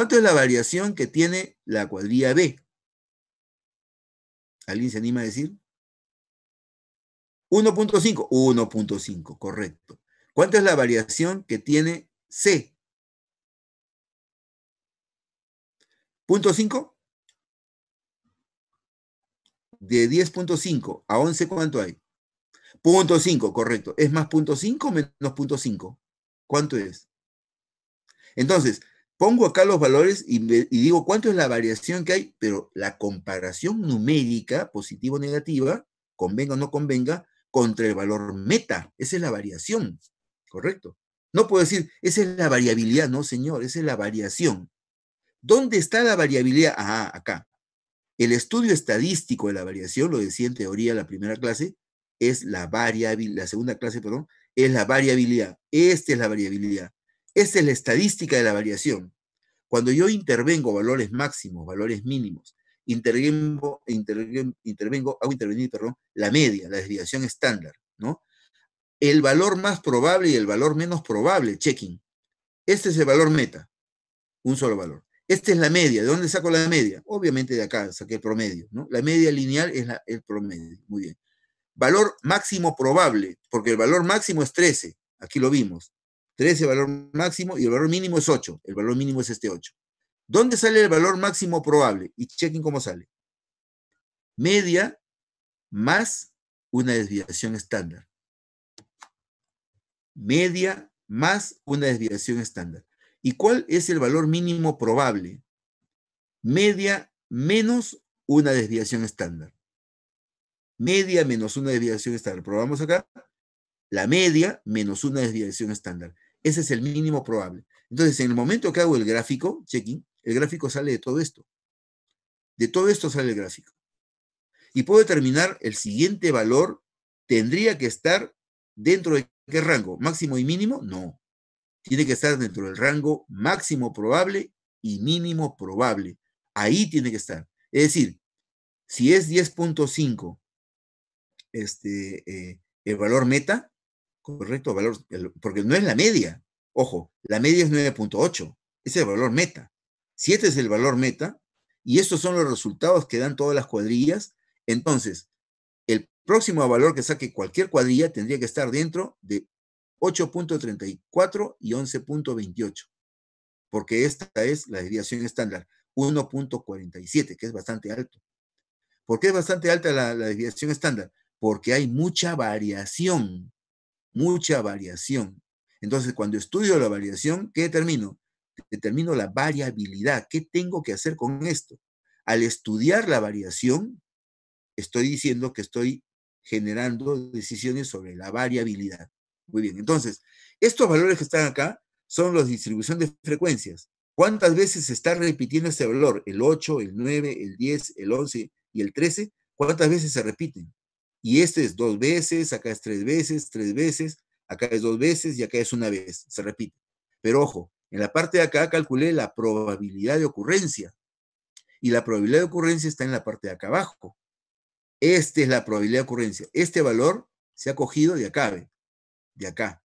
¿Cuánto es la variación que tiene la cuadrilla B? ¿Alguien se anima a decir? 1.5, 1.5, correcto. ¿Cuánto es la variación que tiene C? ¿Punto 5? De 10.5 a 11, ¿cuánto hay? Punto 5, correcto. ¿Es más punto 5 o menos 5? ¿Cuánto es? Entonces, pongo acá los valores y, digo cuánto es la variación que hay, pero la comparación numérica, positiva o negativa, convenga o no convenga, contra el valor meta. Esa es la variación, ¿correcto? No puedo decir, esa es la variabilidad, no, señor, esa es la variación. ¿Dónde está la variabilidad? Ah, acá. El estudio estadístico de la variación, lo decía en teoría la primera clase, es la variabilidad, la segunda clase, perdón, es la variabilidad. Esta es la variabilidad esta es la estadística de la variación. Cuando yo intervengo valores máximos, valores mínimos, intervengo, intervengo, intervengo hago intervenir, perdón, la media, la desviación estándar, ¿no? El valor más probable y el valor menos probable, checking. Este es el valor meta, un solo valor. Esta es la media. ¿De dónde saco la media? Obviamente de acá saqué el promedio, ¿no? La media lineal es el promedio. Muy bien. Valor máximo probable, porque el valor máximo es 13. Aquí lo vimos. 13, valor máximo y el valor mínimo es 8. El valor mínimo es este 8. ¿Dónde sale el valor máximo probable? Y chequen cómo sale. Media más una desviación estándar. Media más una desviación estándar. ¿Y cuál es el valor mínimo probable? Media menos una desviación estándar. Media menos una desviación estándar. Probamos acá. La media menos una desviación estándar. Ese es el mínimo probable. Entonces, en el momento que hago el gráfico, checking, el gráfico sale de todo esto. De todo esto sale el gráfico. Y puedo determinar el siguiente valor, tendría que estar dentro de qué rango, máximo y mínimo, no. Tiene que estar dentro del rango máximo probable y mínimo probable. Ahí tiene que estar. Es decir, si es 10.5 este, eh, el valor meta, correcto valor, porque no es la media. Ojo, la media es 9.8, es el valor meta. 7 es el valor meta y estos son los resultados que dan todas las cuadrillas. Entonces, el próximo valor que saque cualquier cuadrilla tendría que estar dentro de 8.34 y 11.28, porque esta es la desviación estándar, 1.47, que es bastante alto. ¿Por qué es bastante alta la, la desviación estándar? Porque hay mucha variación mucha variación. Entonces, cuando estudio la variación, ¿qué determino? Determino la variabilidad. ¿Qué tengo que hacer con esto? Al estudiar la variación, estoy diciendo que estoy generando decisiones sobre la variabilidad. Muy bien, entonces, estos valores que están acá son los distribución de frecuencias. ¿Cuántas veces se está repitiendo este valor? El 8, el 9, el 10, el 11 y el 13. ¿Cuántas veces se repiten? Y este es dos veces, acá es tres veces, tres veces, acá es dos veces y acá es una vez. Se repite. Pero ojo, en la parte de acá calculé la probabilidad de ocurrencia. Y la probabilidad de ocurrencia está en la parte de acá abajo. Esta es la probabilidad de ocurrencia. Este valor se ha cogido de acá, de acá.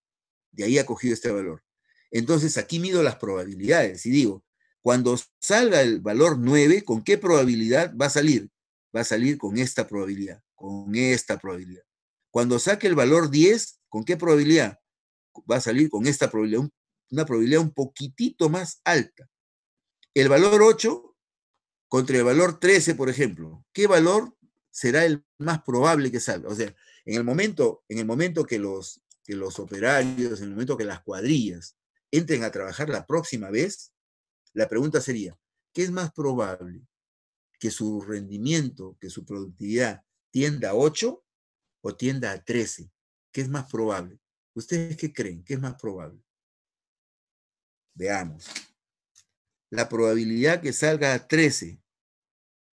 De ahí ha cogido este valor. Entonces aquí mido las probabilidades y digo, cuando salga el valor 9, ¿con qué probabilidad va a salir? Va a salir con esta probabilidad con esta probabilidad. Cuando saque el valor 10, ¿con qué probabilidad? Va a salir con esta probabilidad, una probabilidad un poquitito más alta. El valor 8 contra el valor 13, por ejemplo. ¿Qué valor será el más probable que salga? O sea, en el momento, en el momento que, los, que los operarios, en el momento que las cuadrillas entren a trabajar la próxima vez, la pregunta sería, ¿qué es más probable? Que su rendimiento, que su productividad tienda 8 o tienda a 13? ¿Qué es más probable? ¿Ustedes qué creen? ¿Qué es más probable? Veamos. La probabilidad que salga a 13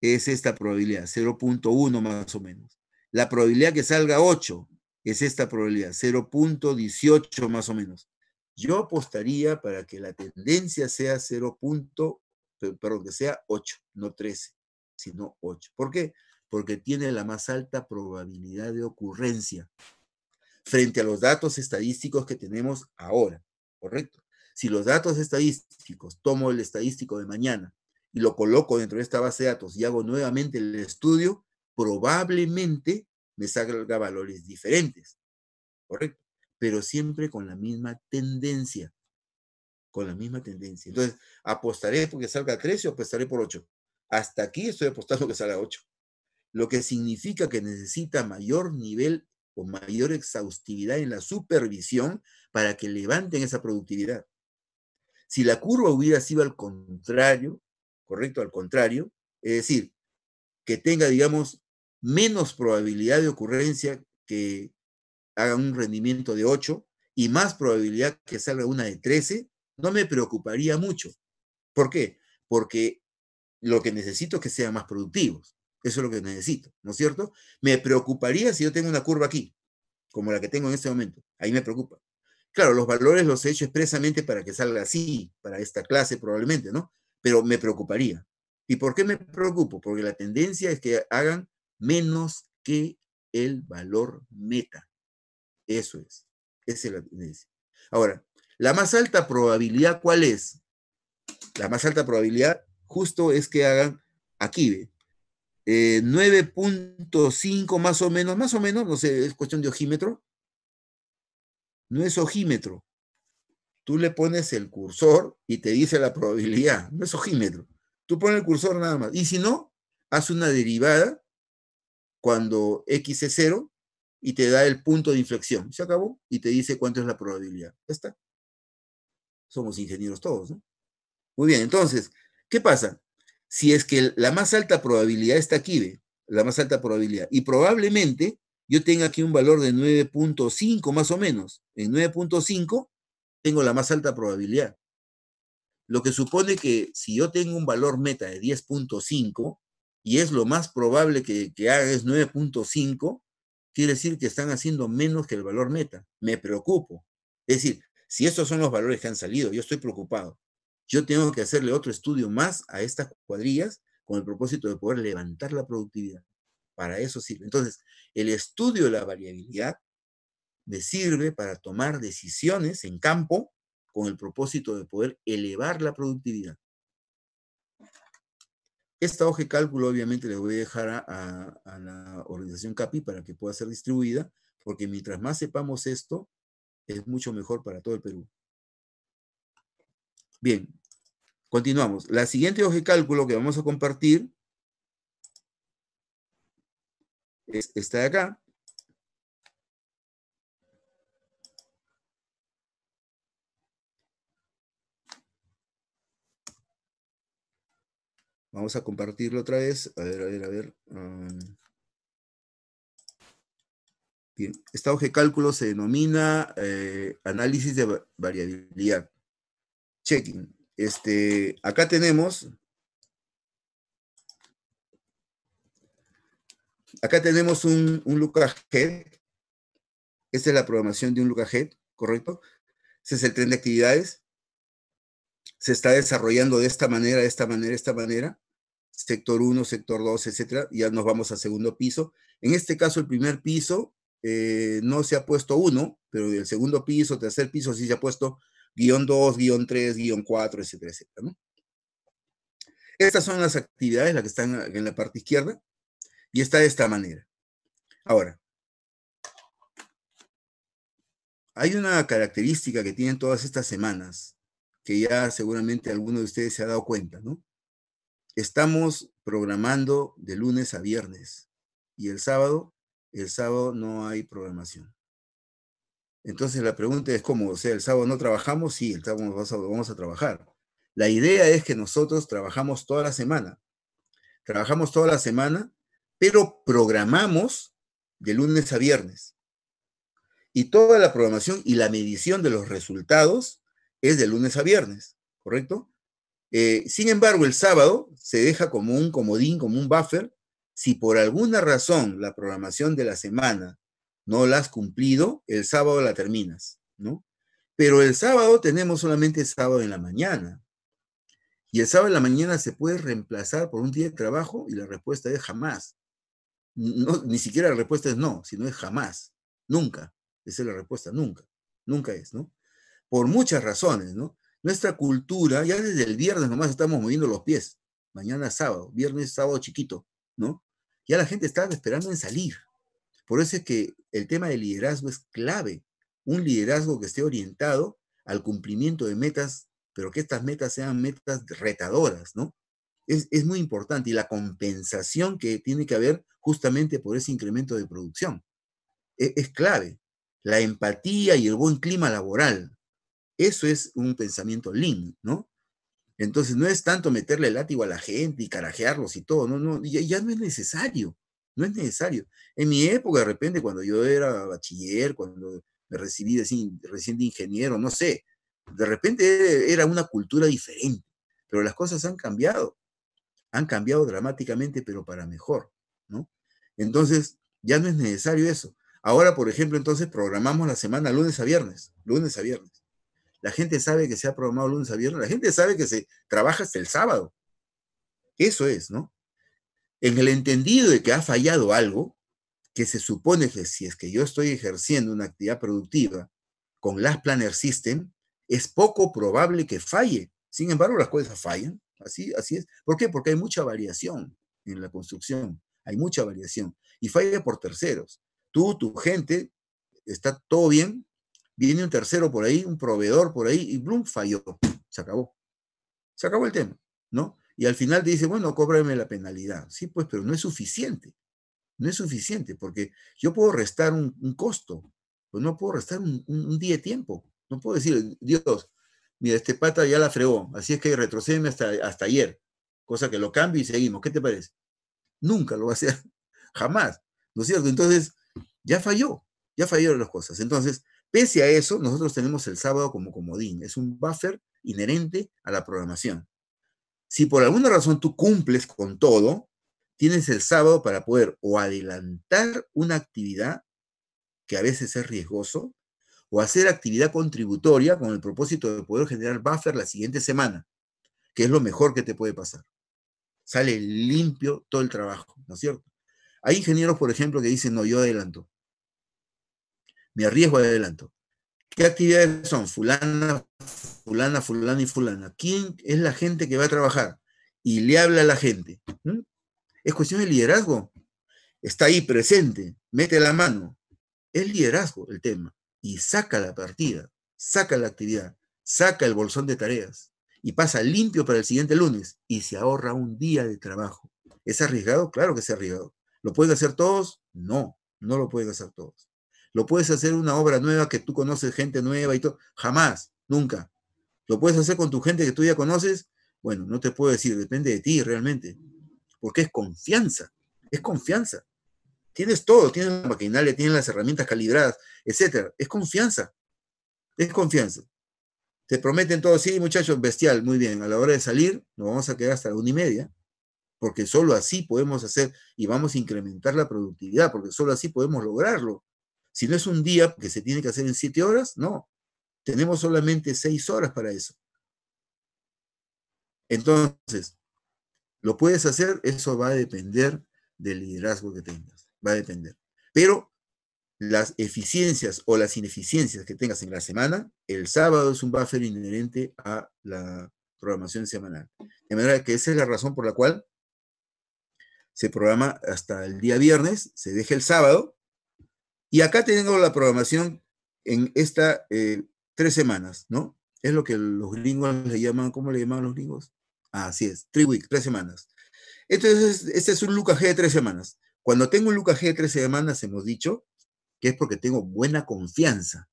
es esta probabilidad, 0.1 más o menos. La probabilidad que salga 8 es esta probabilidad, 0.18 más o menos. Yo apostaría para que la tendencia sea 0. pero que sea 8, no 13, sino 8. ¿Por qué? porque tiene la más alta probabilidad de ocurrencia frente a los datos estadísticos que tenemos ahora, ¿correcto? Si los datos estadísticos, tomo el estadístico de mañana y lo coloco dentro de esta base de datos y hago nuevamente el estudio, probablemente me salga valores diferentes, ¿correcto? Pero siempre con la misma tendencia, con la misma tendencia. Entonces, apostaré porque salga 13 o apostaré por 8. Hasta aquí estoy apostando que salga 8 lo que significa que necesita mayor nivel o mayor exhaustividad en la supervisión para que levanten esa productividad. Si la curva hubiera sido al contrario, correcto, al contrario, es decir, que tenga, digamos, menos probabilidad de ocurrencia que haga un rendimiento de 8 y más probabilidad que salga una de 13, no me preocuparía mucho. ¿Por qué? Porque lo que necesito es que sean más productivos. Eso es lo que necesito, ¿no es cierto? Me preocuparía si yo tengo una curva aquí, como la que tengo en este momento. Ahí me preocupa. Claro, los valores los he hecho expresamente para que salga así, para esta clase probablemente, ¿no? Pero me preocuparía. ¿Y por qué me preocupo? Porque la tendencia es que hagan menos que el valor meta. Eso es. Esa es la tendencia. Ahora, la más alta probabilidad, ¿cuál es? La más alta probabilidad justo es que hagan aquí, ¿ve? 9.5 eh, más o menos, más o menos, no sé, es cuestión de ojímetro. No es ojímetro. Tú le pones el cursor y te dice la probabilidad, no es ojímetro. Tú pones el cursor nada más. Y si no, haz una derivada cuando x es 0 y te da el punto de inflexión. Se acabó y te dice cuánto es la probabilidad. Ya está. Somos ingenieros todos, ¿no? Muy bien, entonces, ¿qué pasa? si es que la más alta probabilidad está aquí, ¿ve? la más alta probabilidad. Y probablemente yo tenga aquí un valor de 9.5 más o menos. En 9.5 tengo la más alta probabilidad. Lo que supone que si yo tengo un valor meta de 10.5 y es lo más probable que, que haga es 9.5, quiere decir que están haciendo menos que el valor meta. Me preocupo. Es decir, si estos son los valores que han salido, yo estoy preocupado. Yo tengo que hacerle otro estudio más a estas cuadrillas con el propósito de poder levantar la productividad. Para eso sirve. Entonces, el estudio de la variabilidad me sirve para tomar decisiones en campo con el propósito de poder elevar la productividad. Esta hoja de cálculo obviamente le voy a dejar a, la organización CAPI para que pueda ser distribuida, porque mientras más sepamos esto, es mucho mejor para todo el Perú. Bien, continuamos. La siguiente hoja de cálculo que vamos a compartir es esta de acá. Vamos a compartirlo otra vez. A ver, a ver, a ver. Um, bien, esta hoja de cálculo se denomina eh, análisis de variabilidad checking. Este, acá tenemos, acá tenemos un, un ahead. Esta es la programación de un look ahead, ¿correcto? Ese es el tren de actividades. Se está desarrollando de esta manera, de esta manera, de esta manera. Sector 1, sector 2, etcétera. Ya nos vamos al segundo piso. En este caso, el primer piso eh, no se ha puesto uno, pero el segundo piso, tercer piso sí se ha puesto guión 2, guión 3, guión 4, etcétera, etcétera. ¿no? Estas son las actividades, las que están en la parte izquierda, y está de esta manera. Ahora, hay una característica que tienen todas estas semanas, que ya seguramente alguno de ustedes se ha dado cuenta, ¿no? Estamos programando de lunes a viernes y el sábado, el sábado no hay programación. Entonces la pregunta es cómo, o sea, el sábado no trabajamos, sí, el sábado vamos a, trabajar. La idea es que nosotros trabajamos toda la semana. Trabajamos toda la semana, pero programamos de lunes a viernes. Y toda la programación y la medición de los resultados es de lunes a viernes, ¿correcto? Eh, sin embargo, el sábado se deja como un comodín, como un buffer. Si por alguna razón la programación de la semana no la has cumplido, el sábado la terminas, ¿no? Pero el sábado tenemos solamente sábado en la mañana. Y el sábado en la mañana se puede reemplazar por un día de trabajo y la respuesta es jamás. No, ni siquiera la respuesta es no, sino es jamás, nunca. Esa es la respuesta, nunca, nunca es, ¿no? Por muchas razones, ¿no? Nuestra cultura, ya desde el viernes nomás estamos moviendo los pies. Mañana sábado, viernes sábado chiquito, ¿no? Ya la gente está esperando en salir. Por eso es que el tema del liderazgo es clave. Un liderazgo que esté orientado al cumplimiento de metas, pero que estas metas sean metas retadoras, ¿no? Es, muy importante y la compensación que tiene que haber justamente por ese incremento de producción e, es, clave. La empatía y el buen clima laboral. Eso es un pensamiento lean, ¿no? Entonces no es tanto meterle el látigo a la gente y carajearlos y todo, no, no, ya, ya no es necesario. No es necesario. En mi época, de repente, cuando yo era bachiller, cuando me recibí recién de ingeniero, no sé, de repente era una cultura diferente, pero las cosas han cambiado, han cambiado dramáticamente, pero para mejor, ¿no? Entonces, ya no es necesario eso. Ahora, por ejemplo, entonces programamos la semana lunes a viernes, lunes a viernes. La gente sabe que se ha programado lunes a viernes, la gente sabe que se trabaja hasta el sábado. Eso es, ¿no? en el entendido de que ha fallado algo, que se supone que si es que yo estoy ejerciendo una actividad productiva con las Planner System, es poco probable que falle. Sin embargo, las cosas fallan, así, así es. ¿Por qué? Porque hay mucha variación en la construcción, hay mucha variación y falla por terceros. Tú, tu gente, está todo bien, viene un tercero por ahí, un proveedor por ahí y Bloom falló, se acabó. Se acabó el tema, ¿no? Y al final dice, bueno, cóbrame la penalidad. Sí, pues, pero no es suficiente. No es suficiente porque yo puedo restar un, costo, pues no puedo restar un, día de tiempo. No puedo decir, Dios, mira, este pata ya la fregó, así es que retrocede hasta, hasta ayer, cosa que lo cambio y seguimos. ¿Qué te parece? Nunca lo va a hacer, jamás, ¿no es cierto? Entonces, ya falló, ya fallaron las cosas. Entonces, pese a eso, nosotros tenemos el sábado como comodín, es un buffer inherente a la programación. Si por alguna razón tú cumples con todo, tienes el sábado para poder o adelantar una actividad, que a veces es riesgoso, o hacer actividad contributoria con el propósito de poder generar buffer la siguiente semana, que es lo mejor que te puede pasar. Sale limpio todo el trabajo, ¿no es cierto? Hay ingenieros, por ejemplo, que dicen, no, yo adelanto. Me arriesgo adelanto. ¿Qué actividades son? Fulana, fulana, fulana y fulana. ¿Quién es la gente que va a trabajar? Y le habla a la gente. ¿Mm? Es cuestión de liderazgo. Está ahí presente, mete la mano. Es liderazgo el tema. Y saca la partida, saca la actividad, saca el bolsón de tareas y pasa limpio para el siguiente lunes y se ahorra un día de trabajo. ¿Es arriesgado? Claro que es arriesgado. ¿Lo pueden hacer todos? No, no lo pueden hacer todos. Lo puedes hacer una obra nueva que tú conoces gente nueva y todo. Jamás, nunca. Lo puedes hacer con tu gente que tú ya conoces. Bueno, no te puedo decir, depende de ti realmente. Porque es confianza, es confianza. Tienes todo, tienes la maquinaria, tienes las herramientas calibradas, etc. Es confianza, es confianza. Te prometen todo, sí, muchachos, bestial, muy bien. A la hora de salir, nos vamos a quedar hasta la una y media porque solo así podemos hacer y vamos a incrementar la productividad, porque solo así podemos lograrlo. Si no es un día que se tiene que hacer en siete horas, no. Tenemos solamente seis horas para eso. Entonces, lo puedes hacer, eso va a depender del liderazgo que tengas, va a depender. Pero las eficiencias o las ineficiencias que tengas en la semana, el sábado es un buffer inherente a la programación semanal. De manera que esa es la razón por la cual se programa hasta el día viernes, se deja el sábado y acá tengo la programación en estas eh, tres semanas, ¿no? Es lo que los gringos le llaman, ¿cómo le llaman los gringos? Ah, así es, three tres semanas. Entonces, este es un luca G de tres semanas. Cuando tengo un luca G de tres semanas, hemos dicho que es porque tengo buena confianza.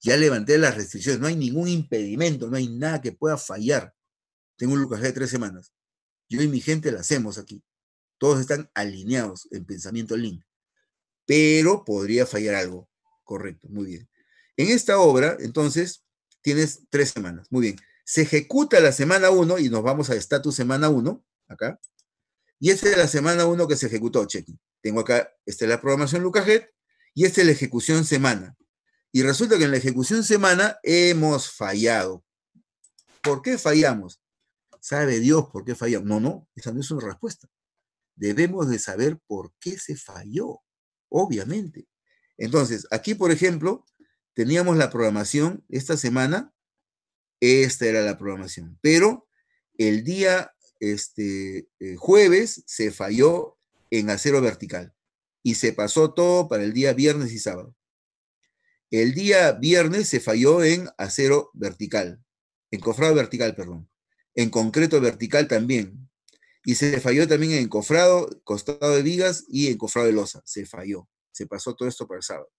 Ya levanté las restricciones, no hay ningún impedimento, no hay nada que pueda fallar. Tengo un luca G de tres semanas. Yo y mi gente la hacemos aquí. Todos están alineados en pensamiento link pero podría fallar algo. Correcto, muy bien. En esta obra, entonces, tienes tres semanas. Muy bien. Se ejecuta la semana 1 y nos vamos a estatus semana 1, acá. Y esta es la semana 1 que se ejecutó, chequen. Tengo acá, esta es la programación Lucajet y esta es la ejecución semana. Y resulta que en la ejecución semana hemos fallado. ¿Por qué fallamos? ¿Sabe Dios por qué fallamos? No, no, esa no es una respuesta. Debemos de saber por qué se falló obviamente. Entonces, aquí, por ejemplo, teníamos la programación esta semana, esta era la programación, pero el día este, eh, jueves se falló en acero vertical y se pasó todo para el día viernes y sábado. El día viernes se falló en acero vertical, en cofrado vertical, perdón, en concreto vertical también, y se falló también en encofrado, Costado de Vigas y encofrado de losa. Se falló. Se pasó todo esto para el sábado.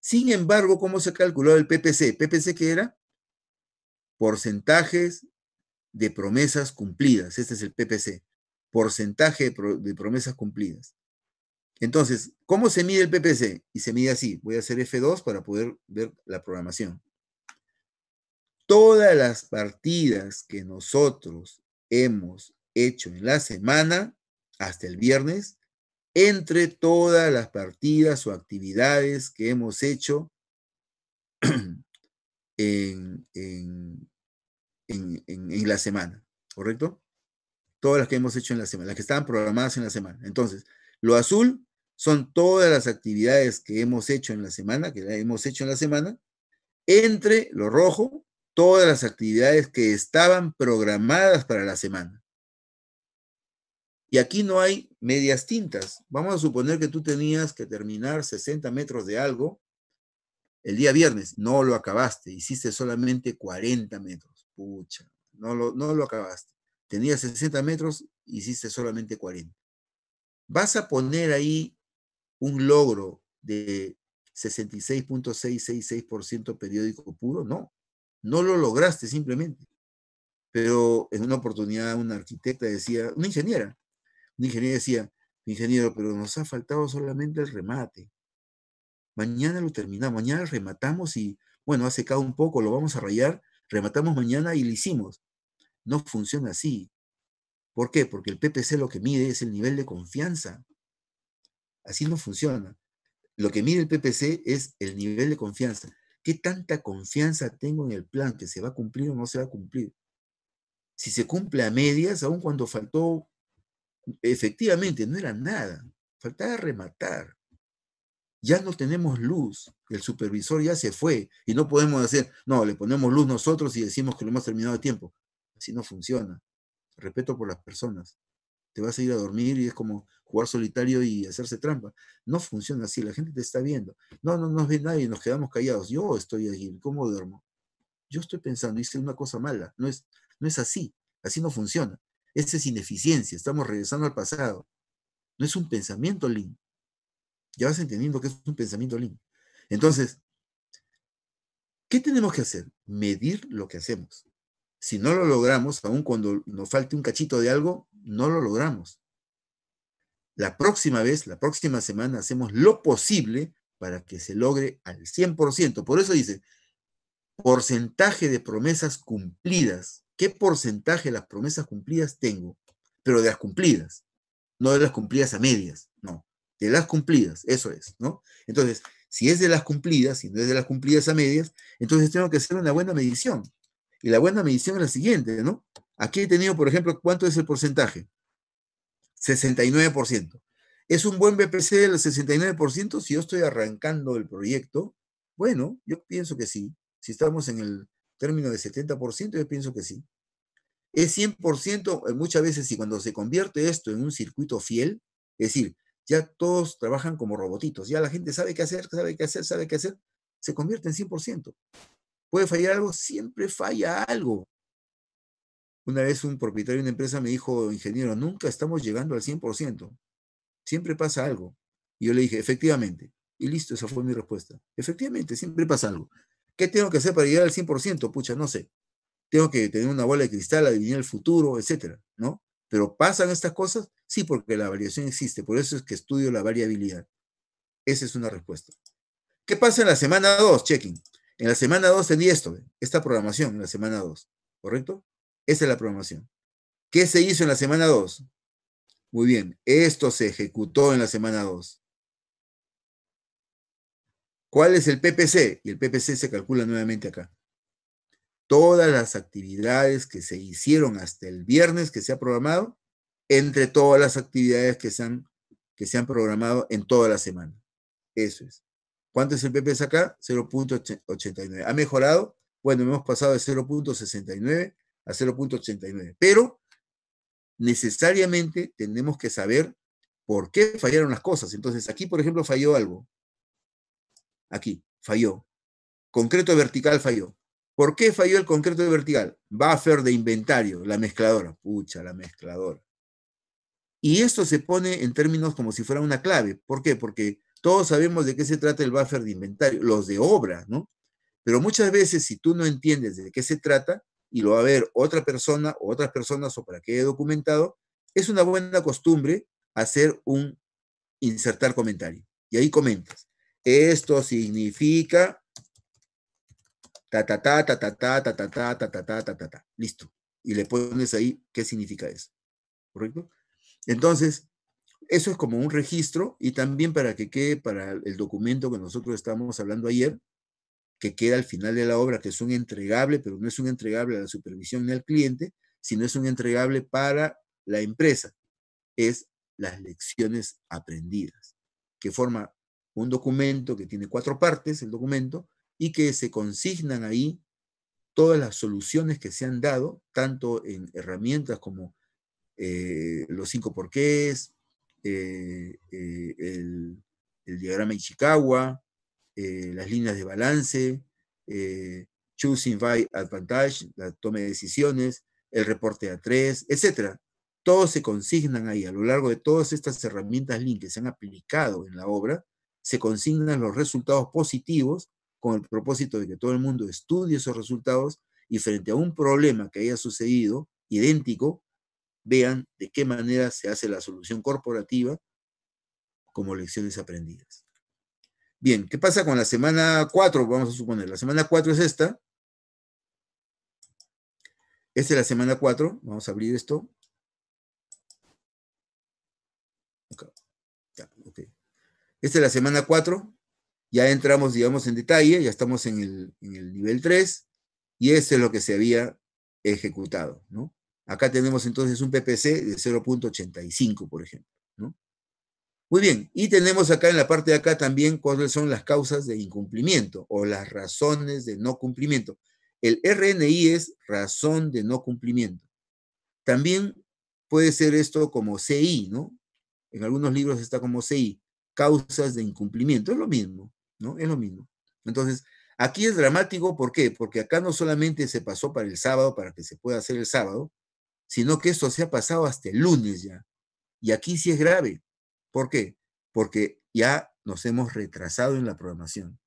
Sin embargo, ¿cómo se calculó el PPC? ¿PPC qué era? Porcentajes de promesas cumplidas. Este es el PPC. Porcentaje de, de promesas cumplidas. Entonces, ¿cómo se mide el PPC? Y se mide así. Voy a hacer F2 para poder ver la programación. Todas las partidas que nosotros hemos hecho en la semana hasta el viernes entre todas las partidas o actividades que hemos hecho en, la semana, ¿correcto? Todas las que hemos hecho en la semana, las que estaban programadas en la semana. Entonces, lo azul son todas las actividades que hemos hecho en la semana, que hemos hecho en la semana, entre lo rojo, todas las actividades que estaban programadas para la semana. Y aquí no hay medias tintas. Vamos a suponer que tú tenías que terminar 60 metros de algo el día viernes. No lo acabaste. Hiciste solamente 40 metros. Pucha, no lo, no lo acabaste. Tenías 60 metros, hiciste solamente 40. Vas a poner ahí un logro de 66.666% periódico puro. No, no lo lograste simplemente. Pero en una oportunidad una arquitecta decía, una ingeniera, un ingeniero decía, ingeniero, pero nos ha faltado solamente el remate. Mañana lo terminamos, mañana rematamos y, bueno, ha secado un poco, lo vamos a rayar, rematamos mañana y lo hicimos. No funciona así. ¿Por qué? Porque el PPC lo que mide es el nivel de confianza. Así no funciona. Lo que mide el PPC es el nivel de confianza. ¿Qué tanta confianza tengo en el plan? ¿Que se va a cumplir o no se va a cumplir? Si se cumple a medias, aun cuando faltó efectivamente no era nada, faltaba rematar. Ya no tenemos luz, el supervisor ya se fue y no podemos hacer, no, le ponemos luz nosotros y decimos que lo hemos terminado a tiempo. Así no funciona. Respeto por las personas. Te vas a ir a dormir y es como jugar solitario y hacerse trampa. No funciona así, la gente te está viendo. No, no nos ve nadie, nos quedamos callados. Yo estoy aquí, ¿cómo duermo? Yo estoy pensando, hice una cosa mala. No es, no es así, así no funciona. Esta es ineficiencia, estamos regresando al pasado. No es un pensamiento limpio Ya vas entendiendo que es un pensamiento Lean. Entonces, ¿qué tenemos que hacer? Medir lo que hacemos. Si no lo logramos, aún cuando nos falte un cachito de algo, no lo logramos. La próxima vez, la próxima semana, hacemos lo posible para que se logre al 100%. Por eso dice, porcentaje de promesas cumplidas qué porcentaje de las promesas cumplidas tengo, pero de las cumplidas, no de las cumplidas a medias, no, de las cumplidas, eso es, ¿no? Entonces, si es de las cumplidas, si no es de las cumplidas a medias, entonces tengo que hacer una buena medición. Y la buena medición es la siguiente, ¿no? Aquí he tenido, por ejemplo, ¿cuánto es el porcentaje? 69%. ¿Es un buen BPC del 69% si yo estoy arrancando el proyecto? Bueno, yo pienso que sí. Si estamos en el término de 70%? Yo pienso que sí. Es 100%, eh, muchas veces, y cuando se convierte esto en un circuito fiel, es decir, ya todos trabajan como robotitos, ya la gente sabe qué hacer, sabe qué hacer, sabe qué hacer, se convierte en 100%. ¿Puede fallar algo? Siempre falla algo. Una vez un propietario de una empresa me dijo, ingeniero, nunca estamos llegando al 100%. Siempre pasa algo. Y yo le dije, efectivamente. Y listo, esa fue mi respuesta. Efectivamente, siempre pasa algo. ¿Qué tengo que hacer para llegar al 100%? Pucha, no sé. Tengo que tener una bola de cristal, adivinar el futuro, etcétera, ¿no? Pero pasan estas cosas, sí, porque la variación existe. Por eso es que estudio la variabilidad. Esa es una respuesta. ¿Qué pasa en la semana 2, checking? En la semana 2 tenía esto, esta programación en la semana 2, ¿correcto? Esa es la programación. ¿Qué se hizo en la semana 2? Muy bien, esto se ejecutó en la semana 2. ¿Cuál es el PPC? Y el PPC se calcula nuevamente acá. Todas las actividades que se hicieron hasta el viernes que se ha programado, entre todas las actividades que se han, que se han programado en toda la semana. Eso es. ¿Cuánto es el PPC acá? 0.89. ¿Ha mejorado? Bueno, hemos pasado de 0.69 a 0.89. Pero necesariamente tenemos que saber por qué fallaron las cosas. Entonces, aquí, por ejemplo, falló algo. Aquí, falló. Concreto vertical falló. ¿Por qué falló el concreto vertical? Buffer de inventario, la mezcladora. Pucha, la mezcladora. Y esto se pone en términos como si fuera una clave. ¿Por qué? Porque todos sabemos de qué se trata el buffer de inventario, los de obra, ¿no? Pero muchas veces si tú no entiendes de qué se trata y lo va a ver otra persona o otras personas o para qué he documentado, es una buena costumbre hacer un insertar comentario. Y ahí comentas. Esto significa ta ta ta ta ta ta ta ta ta ta ta Listo. Y le pones ahí qué significa eso. ¿Correcto? Entonces, eso es como un registro y también para que quede para el documento que nosotros estábamos hablando ayer, que queda al final de la obra, que es un entregable, pero no es un entregable a la supervisión ni al cliente, sino es un entregable para la empresa. Es las lecciones aprendidas, que forma un documento que tiene cuatro partes, el documento, y que se consignan ahí todas las soluciones que se han dado, tanto en herramientas como eh, los cinco porqués, eh, eh, el, diagrama diagrama Ichikawa, las líneas de balance, Choosing by Advantage, la toma de decisiones, el reporte A3, etc. Todos se consignan ahí a lo largo de todas estas herramientas Link que se han aplicado en la obra, se consignan los resultados positivos con el propósito de que todo el mundo estudie esos resultados y frente a un problema que haya sucedido idéntico, vean de qué manera se hace la solución corporativa como lecciones aprendidas. Bien, ¿qué pasa con la semana 4? Vamos a suponer, la semana 4 es esta. Esta es la semana 4, vamos a abrir esto. Esta es la semana 4, ya entramos, digamos, en detalle, ya estamos en el, nivel 3 y esto es lo que se había ejecutado, ¿no? Acá tenemos entonces un PPC de 0.85, por ejemplo, ¿no? Muy bien, y tenemos acá en la parte de acá también cuáles son las causas de incumplimiento o las razones de no cumplimiento. El RNI es razón de no cumplimiento. También puede ser esto como CI, ¿no? En algunos libros está como CI causas de incumplimiento. Es lo mismo, ¿no? Es lo mismo. Entonces, aquí es dramático, ¿por qué? Porque acá no solamente se pasó para el sábado, para que se pueda hacer el sábado, sino que esto se ha pasado hasta el lunes ya. Y aquí sí es grave. ¿Por qué? Porque ya nos hemos retrasado en la programación.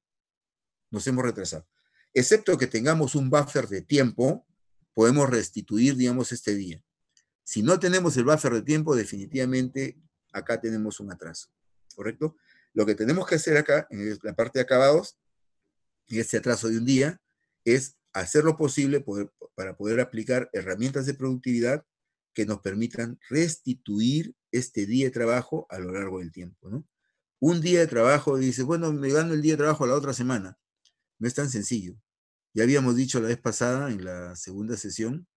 Nos hemos retrasado. Excepto que tengamos un buffer de tiempo, podemos restituir, digamos, este día. Si no tenemos el buffer de tiempo, definitivamente acá tenemos un atraso. ¿correcto? Lo que tenemos que hacer acá, en la parte de acabados, en este atraso de un día, es hacer lo posible para poder aplicar herramientas de productividad que nos permitan restituir este día de trabajo a lo largo del tiempo, Un día de trabajo, dice dices, bueno, me gano el día de trabajo a la otra semana. No es tan sencillo. Ya habíamos dicho la vez pasada, en la segunda sesión,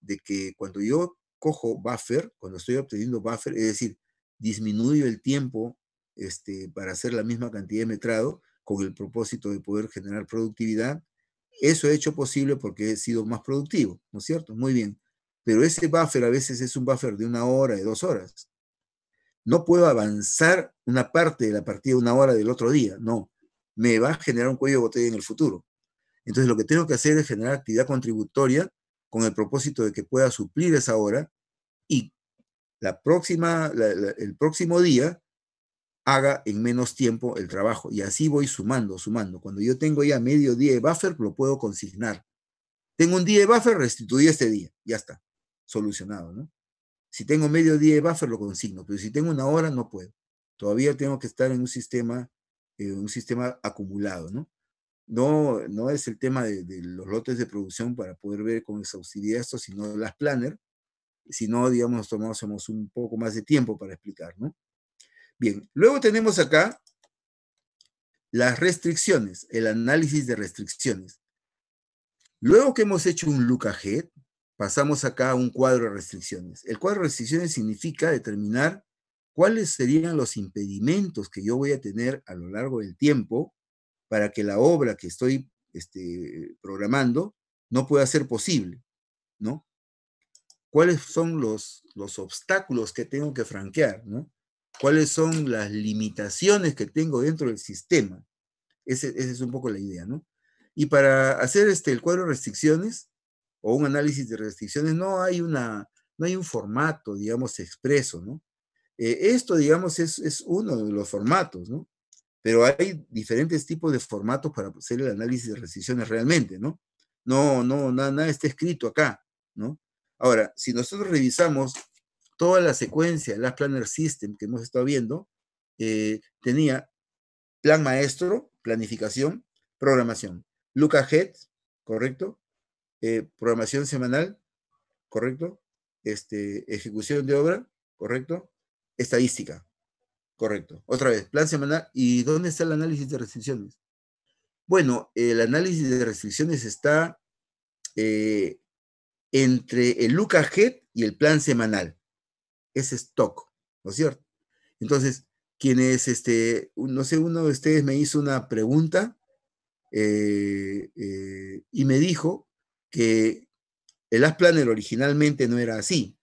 de que cuando yo cojo buffer, cuando estoy obteniendo buffer, es decir, disminuyo el tiempo este, para hacer la misma cantidad de metrado con el propósito de poder generar productividad. Eso he hecho posible porque he sido más productivo, ¿no es cierto? Muy bien. Pero ese buffer a veces es un buffer de una hora, de dos horas. No puedo avanzar una parte de la partida una hora del otro día, no. Me va a generar un cuello de botella en el futuro. Entonces lo que tengo que hacer es generar actividad contributoria con el propósito de que pueda suplir esa hora y la próxima, el próximo día haga en menos tiempo el trabajo. Y así voy sumando, sumando. Cuando yo tengo ya medio día de buffer, lo puedo consignar. Tengo un día de buffer, restituí este día. Ya está. Solucionado, ¿no? Si tengo medio día de buffer, lo consigno. Pero si tengo una hora, no puedo. Todavía tengo que estar en un sistema, eh, un sistema acumulado, ¿no? No, no es el tema de, los lotes de producción para poder ver con exhaustividad esto, sino las planner. Si no, digamos, nos tomamos un poco más de tiempo para explicar, ¿no? Bien, luego tenemos acá las restricciones, el análisis de restricciones. Luego que hemos hecho un look ahead, pasamos acá a un cuadro de restricciones. El cuadro de restricciones significa determinar cuáles serían los impedimentos que yo voy a tener a lo largo del tiempo para que la obra que estoy este, programando no pueda ser posible, ¿no? ¿Cuáles son los, los obstáculos que tengo que franquear, ¿no? cuáles son las limitaciones que tengo dentro del sistema. esa es un poco la idea, ¿no? Y para hacer este, el cuadro de restricciones o un análisis de restricciones, no hay, una, no hay un formato, digamos, expreso, ¿no? Eh, esto, digamos, es, uno de los formatos, ¿no? Pero hay diferentes tipos de formatos para hacer el análisis de restricciones realmente, ¿no? No, no, nada, nada está escrito acá, ¿no? Ahora, si nosotros revisamos toda la secuencia, las Planner System que hemos estado viendo, eh, tenía plan maestro, planificación, programación. Look ahead, ¿correcto? Eh, programación semanal, ¿correcto? Este, ejecución de obra, ¿correcto? Estadística, correcto. Otra vez, plan semanal. ¿Y dónde está el análisis de restricciones? Bueno, el análisis de restricciones está eh, entre el look ahead y el plan semanal es stock, ¿no es cierto? Entonces, quienes, este, no sé, uno de ustedes me hizo una pregunta eh, eh, y me dijo que el Last Planner originalmente no era así.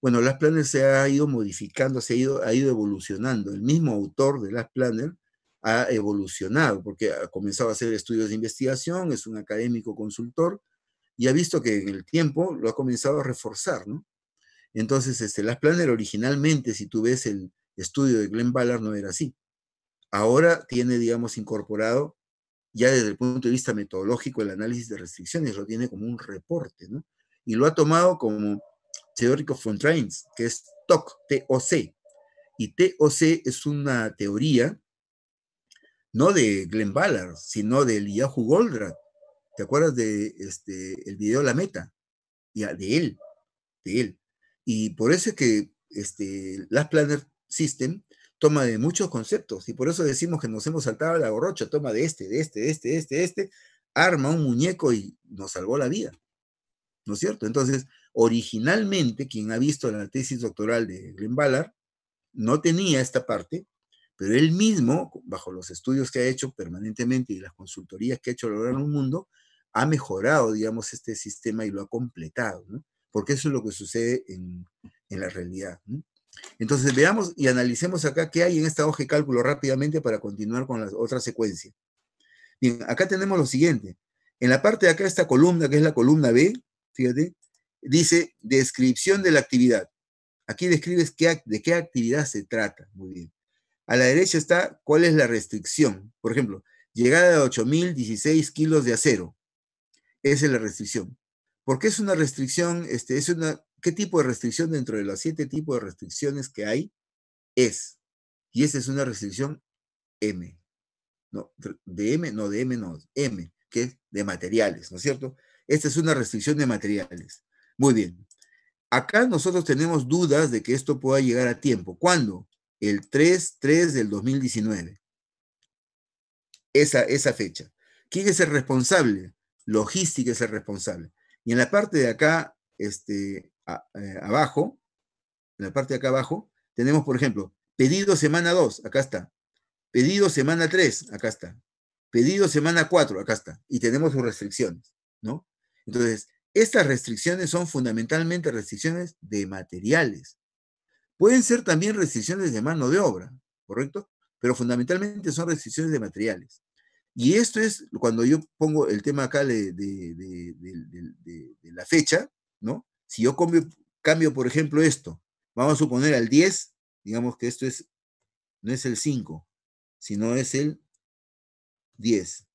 Bueno, las Planner se ha ido modificando, se ha ido, ha ido evolucionando. El mismo autor del Last Planner ha evolucionado porque ha comenzado a hacer estudios de investigación, es un académico consultor y ha visto que en el tiempo lo ha comenzado a reforzar, ¿no? Entonces, este, las Planner originalmente, si tú ves el estudio de Glenn Ballard, no era así. Ahora tiene, digamos, incorporado, ya desde el punto de vista metodológico, el análisis de restricciones, lo tiene como un reporte, ¿no? Y lo ha tomado como teórico von Trains, que es TOC, TOC. Y TOC es una teoría, no de Glenn Ballard, sino de Yahoo Goldratt. ¿Te acuerdas de este, el video La Meta? Ya, de él, de él. Y por eso es que este, Last Planner System toma de muchos conceptos y por eso decimos que nos hemos saltado la gorrocha, toma de este, de este, de este, de este, este, arma un muñeco y nos salvó la vida. ¿No es cierto? Entonces, originalmente, quien ha visto la tesis doctoral de Glenn Ballard no tenía esta parte, pero él mismo, bajo los estudios que ha hecho permanentemente y las consultorías que ha hecho a lo largo del mundo, ha mejorado, digamos, este sistema y lo ha completado. ¿no? porque eso es lo que sucede en, la realidad. Entonces veamos y analicemos acá qué hay en esta hoja de cálculo rápidamente para continuar con la otra secuencia. Bien, acá tenemos lo siguiente. En la parte de acá, esta columna, que es la columna B, fíjate, dice descripción de la actividad. Aquí describes de qué actividad se trata. Muy bien. A la derecha está cuál es la restricción. Por ejemplo, llegada de 8.016 kilos de acero. Esa es la restricción. Porque es una restricción, este, es una, ¿qué tipo de restricción dentro de los siete tipos de restricciones que hay? Es. Y esa es una restricción M. No, de M, no, de M no, M, que es de materiales, ¿no es cierto? Esta es una restricción de materiales. Muy bien. Acá nosotros tenemos dudas de que esto pueda llegar a tiempo. ¿Cuándo? El 3-3 del 2019. Esa, esa fecha. ¿Quién es el responsable? Logística es el responsable. Y en la parte de acá, este, eh, abajo, en la parte de acá abajo, tenemos, por ejemplo, pedido semana 2, acá está. Pedido semana 3, acá está. Pedido semana 4, acá está. Y tenemos sus restricciones, ¿no? Entonces, estas restricciones son fundamentalmente restricciones de materiales. Pueden ser también restricciones de mano de obra, ¿correcto? Pero fundamentalmente son restricciones de materiales. Y esto es cuando yo pongo el tema acá de, la fecha, ¿no? Si yo cambio, cambio, por ejemplo, esto, vamos a suponer al 10, digamos que esto es, no es el 5, sino es el 10.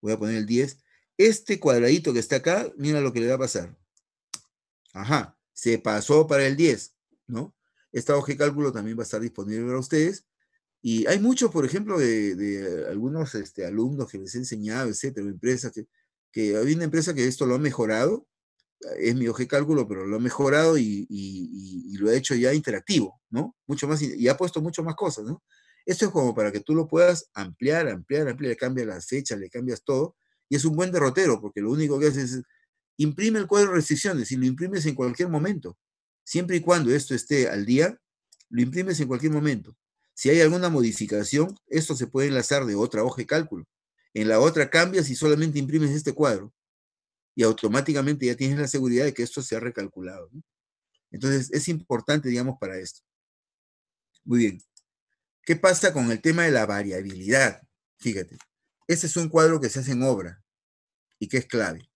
Voy a poner el 10. Este cuadradito que está acá, mira lo que le va a pasar. Ajá, se pasó para el 10, ¿no? Esta hoja de cálculo también va a estar disponible para ustedes. Y hay muchos, por ejemplo, de, algunos este, alumnos que les he enseñado, etcétera, empresas que, que hay una empresa que esto lo ha mejorado, es mi oje cálculo, pero lo ha mejorado y, lo ha hecho ya interactivo, ¿no? Mucho más, y ha puesto mucho más cosas, ¿no? Esto es como para que tú lo puedas ampliar, ampliar, ampliar, le cambias las fechas, le cambias todo, y es un buen derrotero, porque lo único que haces es imprime el cuadro de restricciones y lo imprimes en cualquier momento. Siempre y cuando esto esté al día, lo imprimes en cualquier momento. Si hay alguna modificación, esto se puede enlazar de otra hoja de cálculo. En la otra cambias y solamente imprimes este cuadro. Y automáticamente ya tienes la seguridad de que esto se ha recalculado. Entonces, es importante, digamos, para esto. Muy bien. ¿Qué pasa con el tema de la variabilidad? Fíjate, este es un cuadro que se hace en obra y que es clave,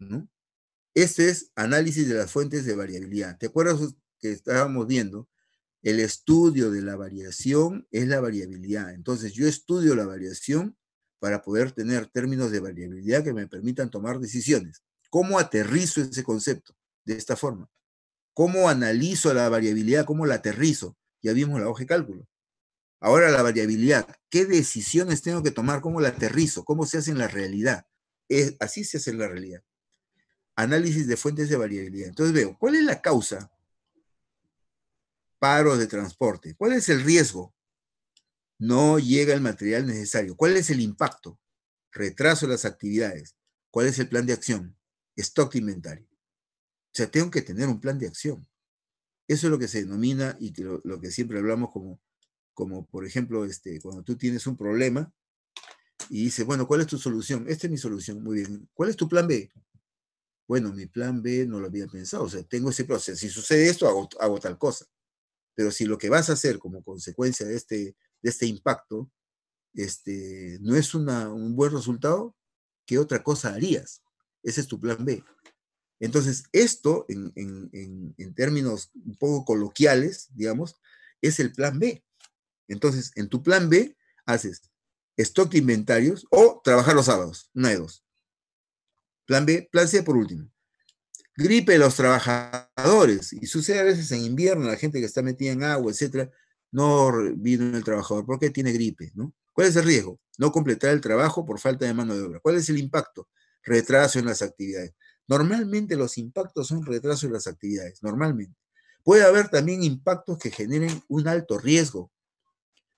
Este es análisis de las fuentes de variabilidad. ¿Te acuerdas que estábamos viendo el estudio de la variación es la variabilidad. Entonces yo estudio la variación para poder tener términos de variabilidad que me permitan tomar decisiones. ¿Cómo aterrizo ese concepto de esta forma? ¿Cómo analizo la variabilidad? ¿Cómo la aterrizo? Ya vimos la hoja de cálculo. Ahora la variabilidad. ¿Qué decisiones tengo que tomar? ¿Cómo la aterrizo? ¿Cómo se hace en la realidad? así se hace en la realidad. Análisis de fuentes de variabilidad. Entonces veo, ¿cuál es la causa paros de transporte. ¿Cuál es el riesgo? No llega el material necesario. ¿Cuál es el impacto? Retraso de las actividades. ¿Cuál es el plan de acción? Stock inventario. O sea, tengo que tener un plan de acción. Eso es lo que se denomina y lo, que siempre hablamos como, como por ejemplo, este, cuando tú tienes un problema y dices, bueno, ¿cuál es tu solución? Esta es mi solución, muy bien. ¿Cuál es tu plan B? Bueno, mi plan B no lo había pensado, o sea, tengo ese proceso. Si sucede esto, hago tal cosa. Pero si lo que vas a hacer como consecuencia de este, de este impacto este, no es un buen resultado, ¿qué otra cosa harías? Ese es tu plan B. Entonces, esto, en, en términos un poco coloquiales, digamos, es el plan B. Entonces, en tu plan B haces stock de inventarios o trabajar los sábados, una de dos. Plan B, plan C por último gripe los trabajadores, y sucede a veces en invierno, la gente que está metida en agua, etcétera, no vino el trabajador, porque tiene gripe? ¿no? ¿Cuál es el riesgo? No completar el trabajo por falta de mano de obra. ¿Cuál es el impacto? Retraso en las actividades. Normalmente los impactos son retraso en las actividades, normalmente. Puede haber también impactos que generen un alto riesgo.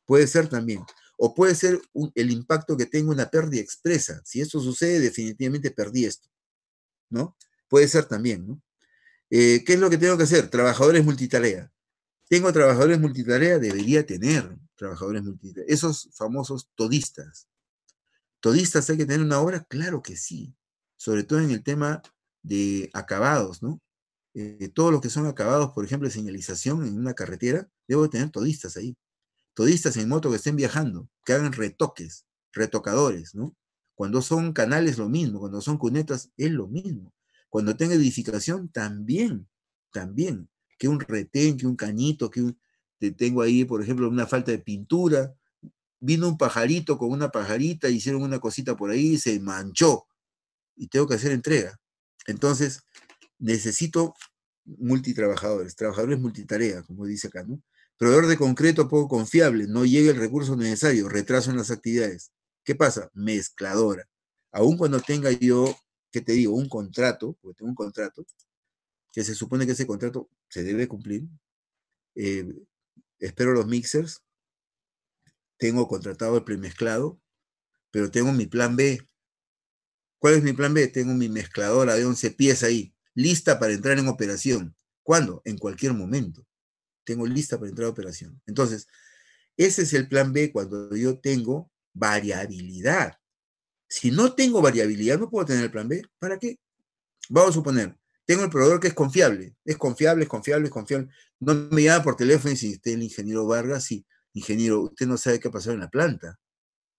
Puede ser también. O puede ser el impacto que tenga una pérdida expresa. Si esto sucede, definitivamente perdí esto. ¿No? Puede ser también, ¿no? Eh, ¿Qué es lo que tengo que hacer? Trabajadores multitarea. Tengo trabajadores multitarea, debería tener trabajadores multitarea. Esos famosos todistas. ¿Todistas hay que tener una obra? Claro que sí. Sobre todo en el tema de acabados, ¿no? Eh, todos los que son acabados, por ejemplo, de señalización en una carretera, debo tener todistas ahí. Todistas en moto que estén viajando, que hagan retoques, retocadores, ¿no? Cuando son canales, lo mismo. Cuando son cunetas, es lo mismo. Cuando tenga edificación, también, también, que un retén, que un cañito, que te tengo ahí, por ejemplo, una falta de pintura, vino un pajarito con una pajarita, hicieron una cosita por ahí, se manchó y tengo que hacer entrega. Entonces, necesito multitrabajadores, trabajadores multitarea, como dice acá, ¿no? Proveedor de concreto poco confiable, no llega el recurso necesario, retraso en las actividades. ¿Qué pasa? Mezcladora. Aún cuando tenga yo ¿qué te digo? Un contrato, porque tengo un contrato, que se supone que ese contrato se debe cumplir. Eh, espero los mixers, tengo contratado el premezclado, pero tengo mi plan B. ¿Cuál es mi plan B? Tengo mi mezcladora de 11 pies ahí, lista para entrar en operación. ¿Cuándo? En cualquier momento. Tengo lista para entrar en operación. Entonces, ese es el plan B cuando yo tengo variabilidad si no tengo variabilidad, no puedo tener el plan B. ¿Para qué? Vamos a suponer, tengo el proveedor que es confiable, es confiable, es confiable, es confiable. No me llama por teléfono y dice, el ingeniero Vargas, sí, ingeniero, usted no sabe qué ha pasado en la planta.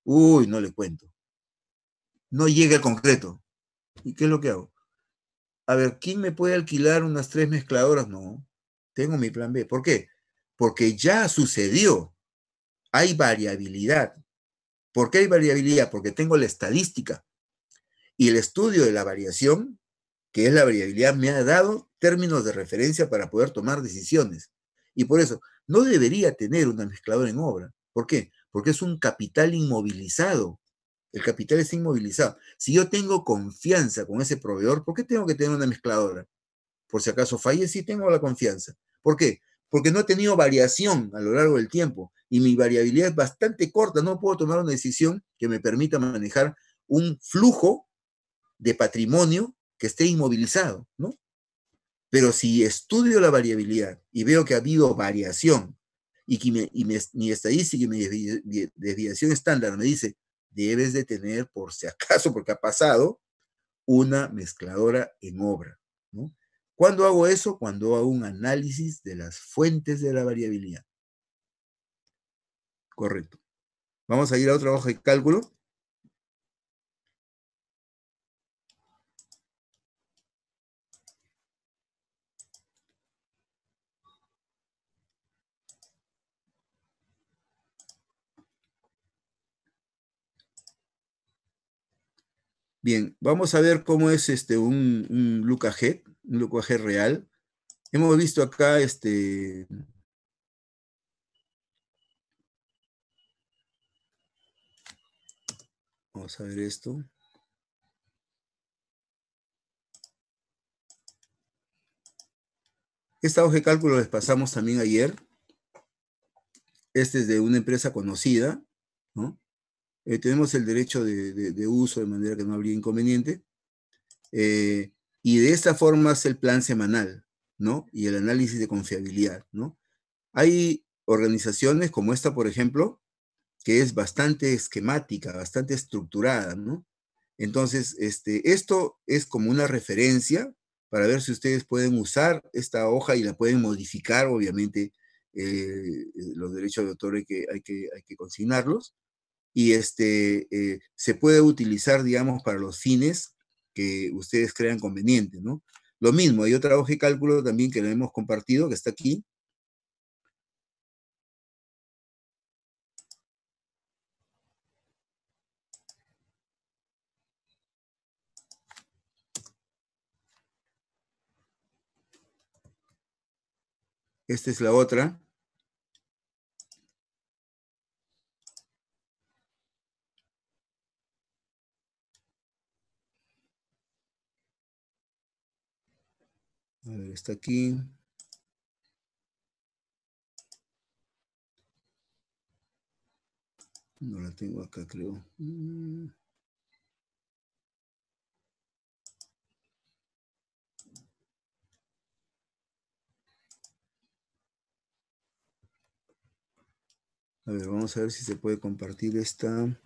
Uy, no le cuento. No llega el concreto. ¿Y qué es lo que hago? A ver, ¿quién me puede alquilar unas tres mezcladoras? No, tengo mi plan B. ¿Por qué? Porque ya sucedió. Hay variabilidad. ¿Por qué hay variabilidad? Porque tengo la estadística y el estudio de la variación, que es la variabilidad, me ha dado términos de referencia para poder tomar decisiones. Y por eso, no debería tener una mezcladora en obra. ¿Por qué? Porque es un capital inmovilizado. El capital es inmovilizado. Si yo tengo confianza con ese proveedor, ¿por qué tengo que tener una mezcladora? Por si acaso falle, sí tengo la confianza. ¿Por qué? Porque no he tenido variación a lo largo del tiempo y mi variabilidad es bastante corta, no puedo tomar una decisión que me permita manejar un flujo de patrimonio que esté inmovilizado, ¿no? Pero si estudio la variabilidad y veo que ha habido variación y que mi, y mi estadística y mi desviación estándar me dice, debes de tener, por si acaso, porque ha pasado, una mezcladora en obra. ¿no? ¿Cuándo hago eso? Cuando hago un análisis de las fuentes de la variabilidad. Correcto. Vamos a ir a otra hoja de cálculo. Bien, vamos a ver cómo es este un, un Luca un Luca real. Hemos visto acá este, Vamos a ver esto. Esta hoja de cálculo les pasamos también ayer. Este es de una empresa conocida, ¿no? Eh, tenemos el derecho de, uso de manera que no habría inconveniente. Eh, y de esta forma es el plan semanal, ¿no? Y el análisis de confiabilidad, ¿no? Hay organizaciones como esta, por ejemplo, que es bastante esquemática, bastante estructurada, ¿no? Entonces, este, esto es como una referencia para ver si ustedes pueden usar esta hoja y la pueden modificar, obviamente, eh, los derechos de autor hay que, hay que, consignarlos. Y este, eh, se puede utilizar, digamos, para los fines que ustedes crean conveniente, ¿no? Lo mismo, hay otra hoja de cálculo también que la hemos compartido, que está aquí, Esta es la otra. A ver, está aquí. No la tengo acá, creo. Mm. A ver, vamos a ver si se puede compartir esta.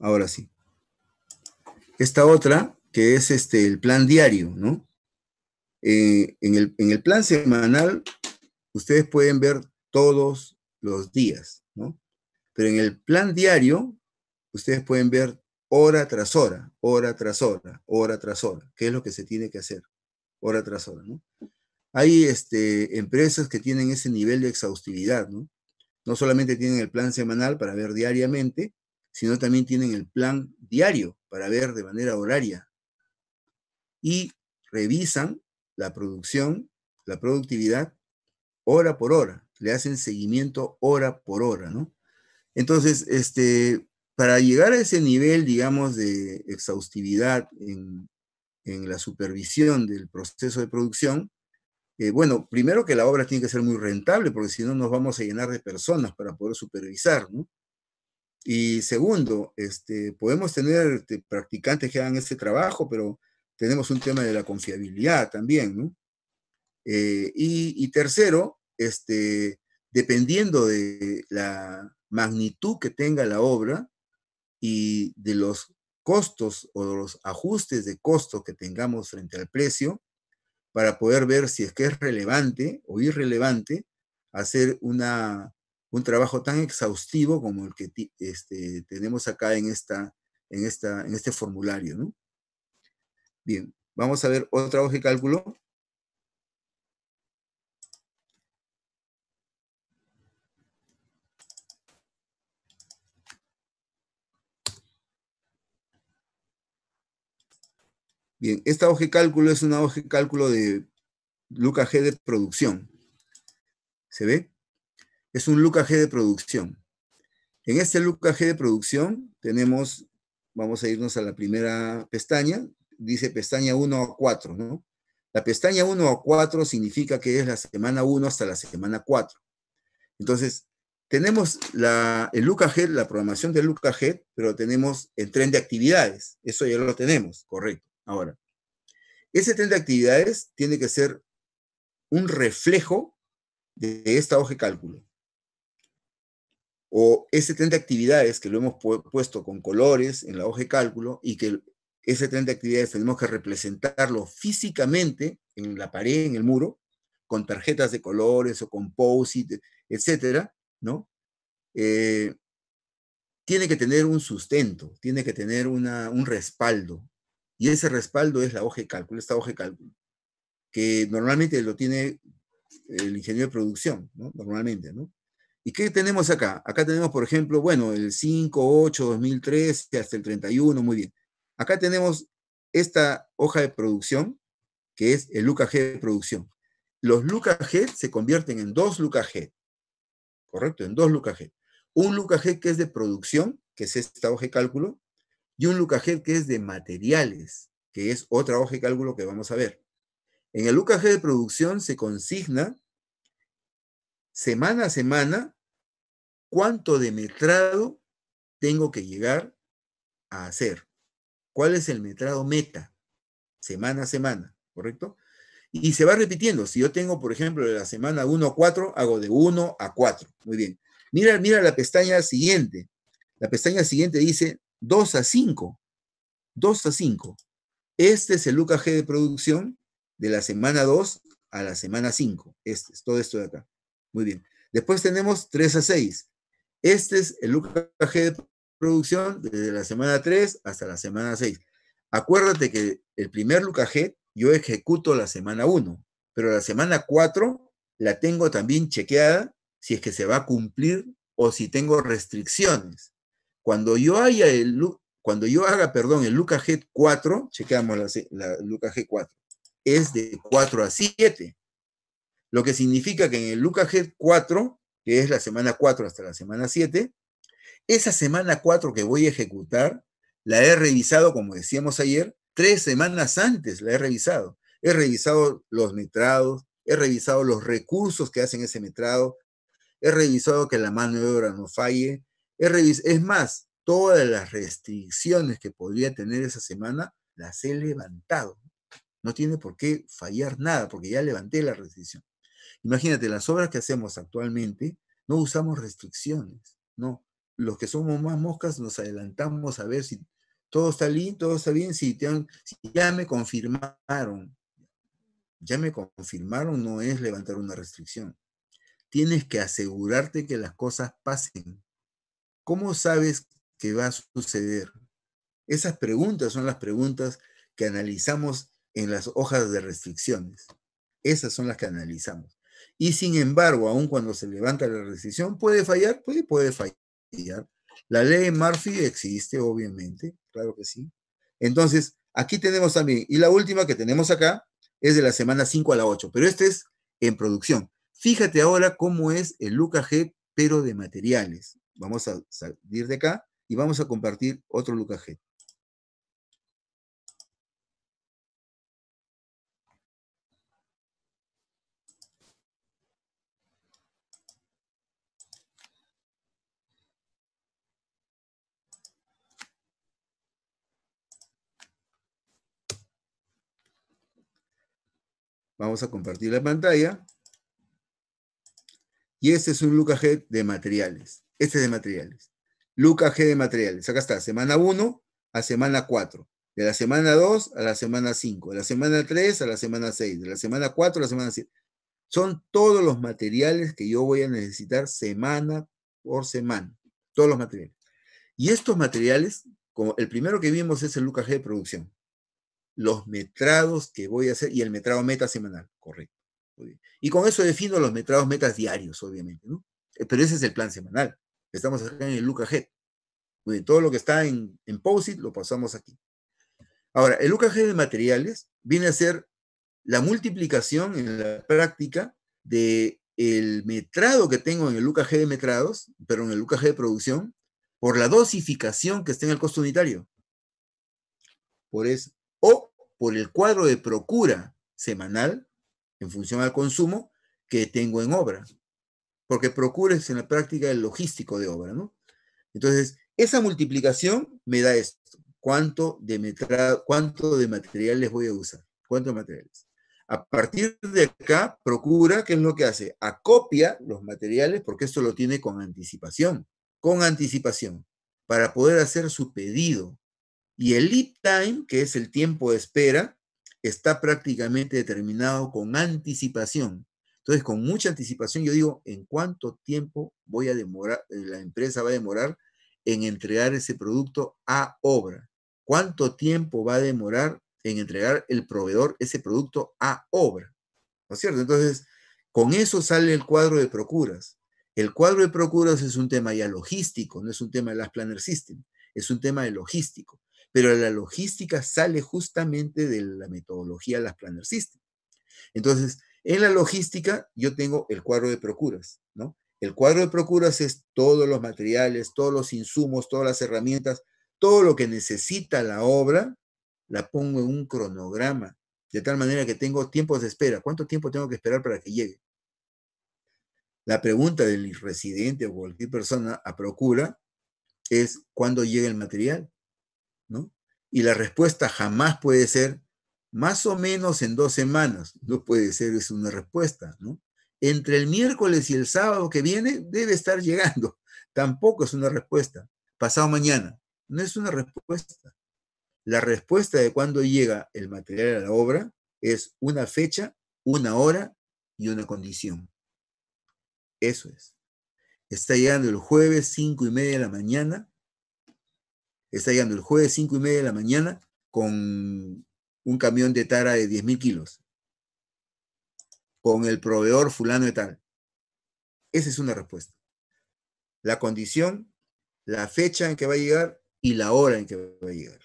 Ahora sí. Esta otra, que es este, el plan diario, ¿no? Eh, en, el, en el plan semanal, ustedes pueden ver todos los días, ¿no? Pero en el plan diario, ustedes pueden ver hora tras hora, hora tras hora, hora tras hora, qué es lo que se tiene que hacer, hora tras hora, ¿no? Hay este, empresas que tienen ese nivel de exhaustividad, ¿no? No solamente tienen el plan semanal para ver diariamente, sino también tienen el plan diario para ver de manera horaria. Y revisan la producción, la productividad, hora por hora. Le hacen seguimiento hora por hora, ¿no? Entonces, este, para llegar a ese nivel, digamos, de exhaustividad en, en la supervisión del proceso de producción, eh, bueno, primero que la obra tiene que ser muy rentable, porque si no nos vamos a llenar de personas para poder supervisar, ¿no? Y segundo, este, podemos tener este, practicantes que hagan ese trabajo, pero tenemos un tema de la confiabilidad también, ¿no? Eh, y, tercero, este, dependiendo de la magnitud que tenga la obra y de los costos o de los ajustes de costo que tengamos frente al precio, para poder ver si es que es relevante o irrelevante hacer una, un trabajo tan exhaustivo como el que este, tenemos acá en, esta, en, esta, en este formulario. Bien, vamos a ver otra hoja de cálculo. Bien, esta hoja de cálculo es una hoja de cálculo de Luca G de producción. ¿Se ve? Es un Luca G de producción. En este Luca G de producción tenemos, vamos a irnos a la primera pestaña, dice pestaña 1 a 4, ¿no? La pestaña 1 a 4 significa que es la semana 1 hasta la semana 4. Entonces, tenemos la, el g la programación del LUCA-G, pero tenemos el tren de actividades. Eso ya lo tenemos, correcto. Ahora, ese tren de actividades tiene que ser un reflejo de esta hoja de cálculo. O ese tren de actividades que lo hemos puesto con colores en la hoja de cálculo y que ese tren de actividades tenemos que representarlo físicamente en la pared, en el muro, con tarjetas de colores o con post-it, etcétera, ¿no? Eh, tiene que tener un sustento, tiene que tener un respaldo, y ese respaldo es la hoja de cálculo, esta hoja de cálculo, que normalmente lo tiene el ingeniero de producción, ¿no? Normalmente, ¿no? ¿Y qué tenemos acá? Acá tenemos, por ejemplo, bueno, el 5, 8, 2013 hasta el 31, muy bien. Acá tenemos esta hoja de producción, que es el luca G de producción. Los Lucas G se convierten en dos Lucas G, ¿correcto? En dos luca G. Un luca G que es de producción, que es esta hoja de cálculo, y un lucajel que es de materiales, que es otra hoja de cálculo que vamos a ver. En el lucaje de producción se consigna semana a semana cuánto de metrado tengo que llegar a hacer. ¿Cuál es el metrado meta? Semana a semana, ¿correcto? Y se va repitiendo. Si yo tengo, por ejemplo, de la semana 1 a 4, hago de 1 a 4. Muy bien. Mira, mira la pestaña siguiente. La pestaña siguiente dice 2 a 5. 2 a 5. Este es el LUCA-G de producción de la semana 2 a la semana 5. Este es todo esto de acá. Muy bien. Después tenemos 3 a 6. Este es el LUCA-G de producción desde la semana 3 hasta la semana 6. Acuérdate que el primer LUCA-G yo ejecuto la semana 1, pero la semana 4 la tengo también chequeada si es que se va a cumplir o si tengo restricciones. Cuando yo haya el, cuando yo haga, perdón, el Luca G4, chequeamos la, la G4, es de 4 a 7, lo que significa que en el Luca G4, que es la semana 4 hasta la semana 7, esa semana 4 que voy a ejecutar, la he revisado, como decíamos ayer, tres semanas antes la he revisado. He revisado los metrados, he revisado los recursos que hacen ese metrado, he revisado que la mano de obra no falle, es más, todas las restricciones que podría tener esa semana las he levantado. No tiene por qué fallar nada, porque ya levanté la restricción. Imagínate, las obras que hacemos actualmente no usamos restricciones, ¿no? Los que somos más moscas nos adelantamos a ver si todo está bien, todo está bien, si, si ya me confirmaron. Ya me confirmaron no es levantar una restricción. Tienes que asegurarte que las cosas pasen ¿Cómo sabes que va a suceder? Esas preguntas son las preguntas que analizamos en las hojas de restricciones. Esas son las que analizamos. Y sin embargo, aun cuando se levanta la restricción, ¿puede fallar? Pues puede, fallar. La ley Murphy existe, obviamente, claro que sí. Entonces, aquí tenemos también, y la última que tenemos acá es de la semana 5 a la 8, pero este es en producción. Fíjate ahora cómo es el LUCA-G, pero de materiales. Vamos a salir de acá y vamos a compartir otro Lucaje. Vamos a compartir la pantalla. Y este es un Lucaje de materiales. Este es de materiales. Luca G de materiales. Acá está, semana 1 a semana 4. De la semana 2 a la semana 5. De la semana 3 a la semana 6. De la semana 4 a la semana 7. Son todos los materiales que yo voy a necesitar semana por semana. Todos los materiales. Y estos materiales, como el primero que vimos es el Luca G de producción. Los metrados que voy a hacer y el metrado meta semanal, correcto. Y con eso defino los metrados metas diarios, obviamente, eh, Pero ese es el plan semanal. Estamos acá en el Luca Todo lo que está en, en POSIT lo pasamos aquí. Ahora, el Luca de materiales viene a ser la multiplicación en la práctica de metrado que tengo en el UKG de metrados, pero en el UKG de producción, por la dosificación que está en el costo unitario. Por eso, o por el cuadro de procura semanal en función al consumo que tengo en obra porque procures en la práctica el logístico de obra, ¿no? Entonces, esa multiplicación me da esto. ¿Cuánto de, cuánto de materiales voy a usar? ¿Cuántos materiales? A partir de acá, procura, ¿qué es lo que hace? Acopia los materiales, porque esto lo tiene con anticipación, con anticipación, para poder hacer su pedido. Y el lead time, que es el tiempo de espera, está prácticamente determinado con anticipación. Entonces, con mucha anticipación, yo digo, ¿en cuánto tiempo voy a demorar, eh, la empresa va a demorar en entregar ese producto a obra? ¿Cuánto tiempo va a demorar en entregar el proveedor ese producto a obra? ¿No es cierto? Entonces, con eso sale el cuadro de procuras. El cuadro de procuras es un tema ya logístico, no es un tema de las planner system, es un tema de logístico. Pero la logística sale justamente de la metodología de las planner system. Entonces, en la logística, yo tengo el cuadro de procuras, ¿no? El cuadro de procuras es todos los materiales, todos los insumos, todas las herramientas, todo lo que necesita la obra, la pongo en un cronograma, de tal manera que tengo tiempos de espera. ¿Cuánto tiempo tengo que esperar para que llegue? La pregunta del residente o cualquier persona a procura es cuándo llega el material, ¿no? Y la respuesta jamás puede ser más o menos en dos semanas. No puede ser, es una respuesta, ¿no? Entre el miércoles y el sábado que viene debe estar llegando. Tampoco es una respuesta. Pasado mañana. No es una respuesta. La respuesta de cuándo llega el material a la obra es una fecha, una hora y una condición. Eso es. Está llegando el jueves cinco y media de la mañana. Está llegando el jueves cinco y media de la mañana con un camión de tara de 10.000 kilos con el proveedor fulano de tal. Esa es una respuesta. La condición, la fecha en que va a llegar y la hora en que va a llegar.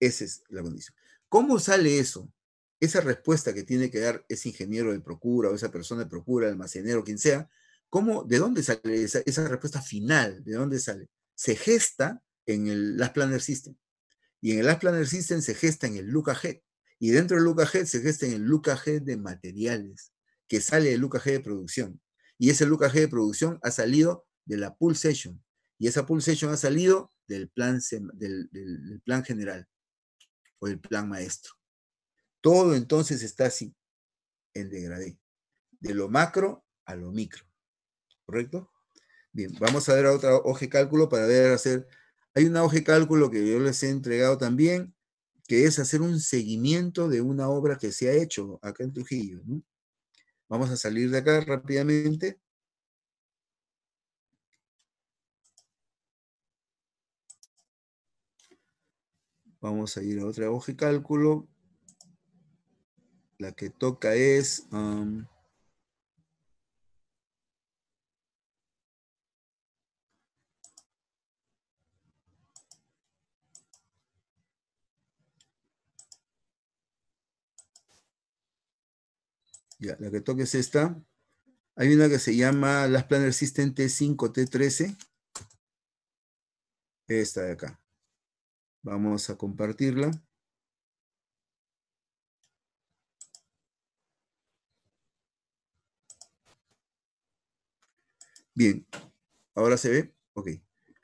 Esa es la condición. ¿Cómo sale eso? Esa respuesta que tiene que dar ese ingeniero de procura o esa persona de procura, almacenero, quien sea, ¿cómo, ¿de dónde sale esa, respuesta final? ¿De dónde sale? Se gesta en el Last Planner System. Y en el App Planner System se gesta en el Luca Head. Y dentro del Luca Head se gesta en el Luca Head de materiales, que sale del Luca Head de producción. Y ese Luca Head de producción ha salido de la Pool Session. Y esa Pool Session ha salido del plan, del, plan general o del plan maestro. Todo entonces está así, en degradé, de lo macro a lo micro. ¿Correcto? Bien, vamos a ver a otra hoja de cálculo para ver hacer hay una hoja de cálculo que yo les he entregado también, que es hacer un seguimiento de una obra que se ha hecho acá en Trujillo. Vamos a salir de acá rápidamente. Vamos a ir a otra hoja de cálculo. La que toca es... Um, la que toque es esta. Hay una que se llama Las Planner System T5T13. Esta de acá. Vamos a compartirla. Bien, ahora se ve. Ok.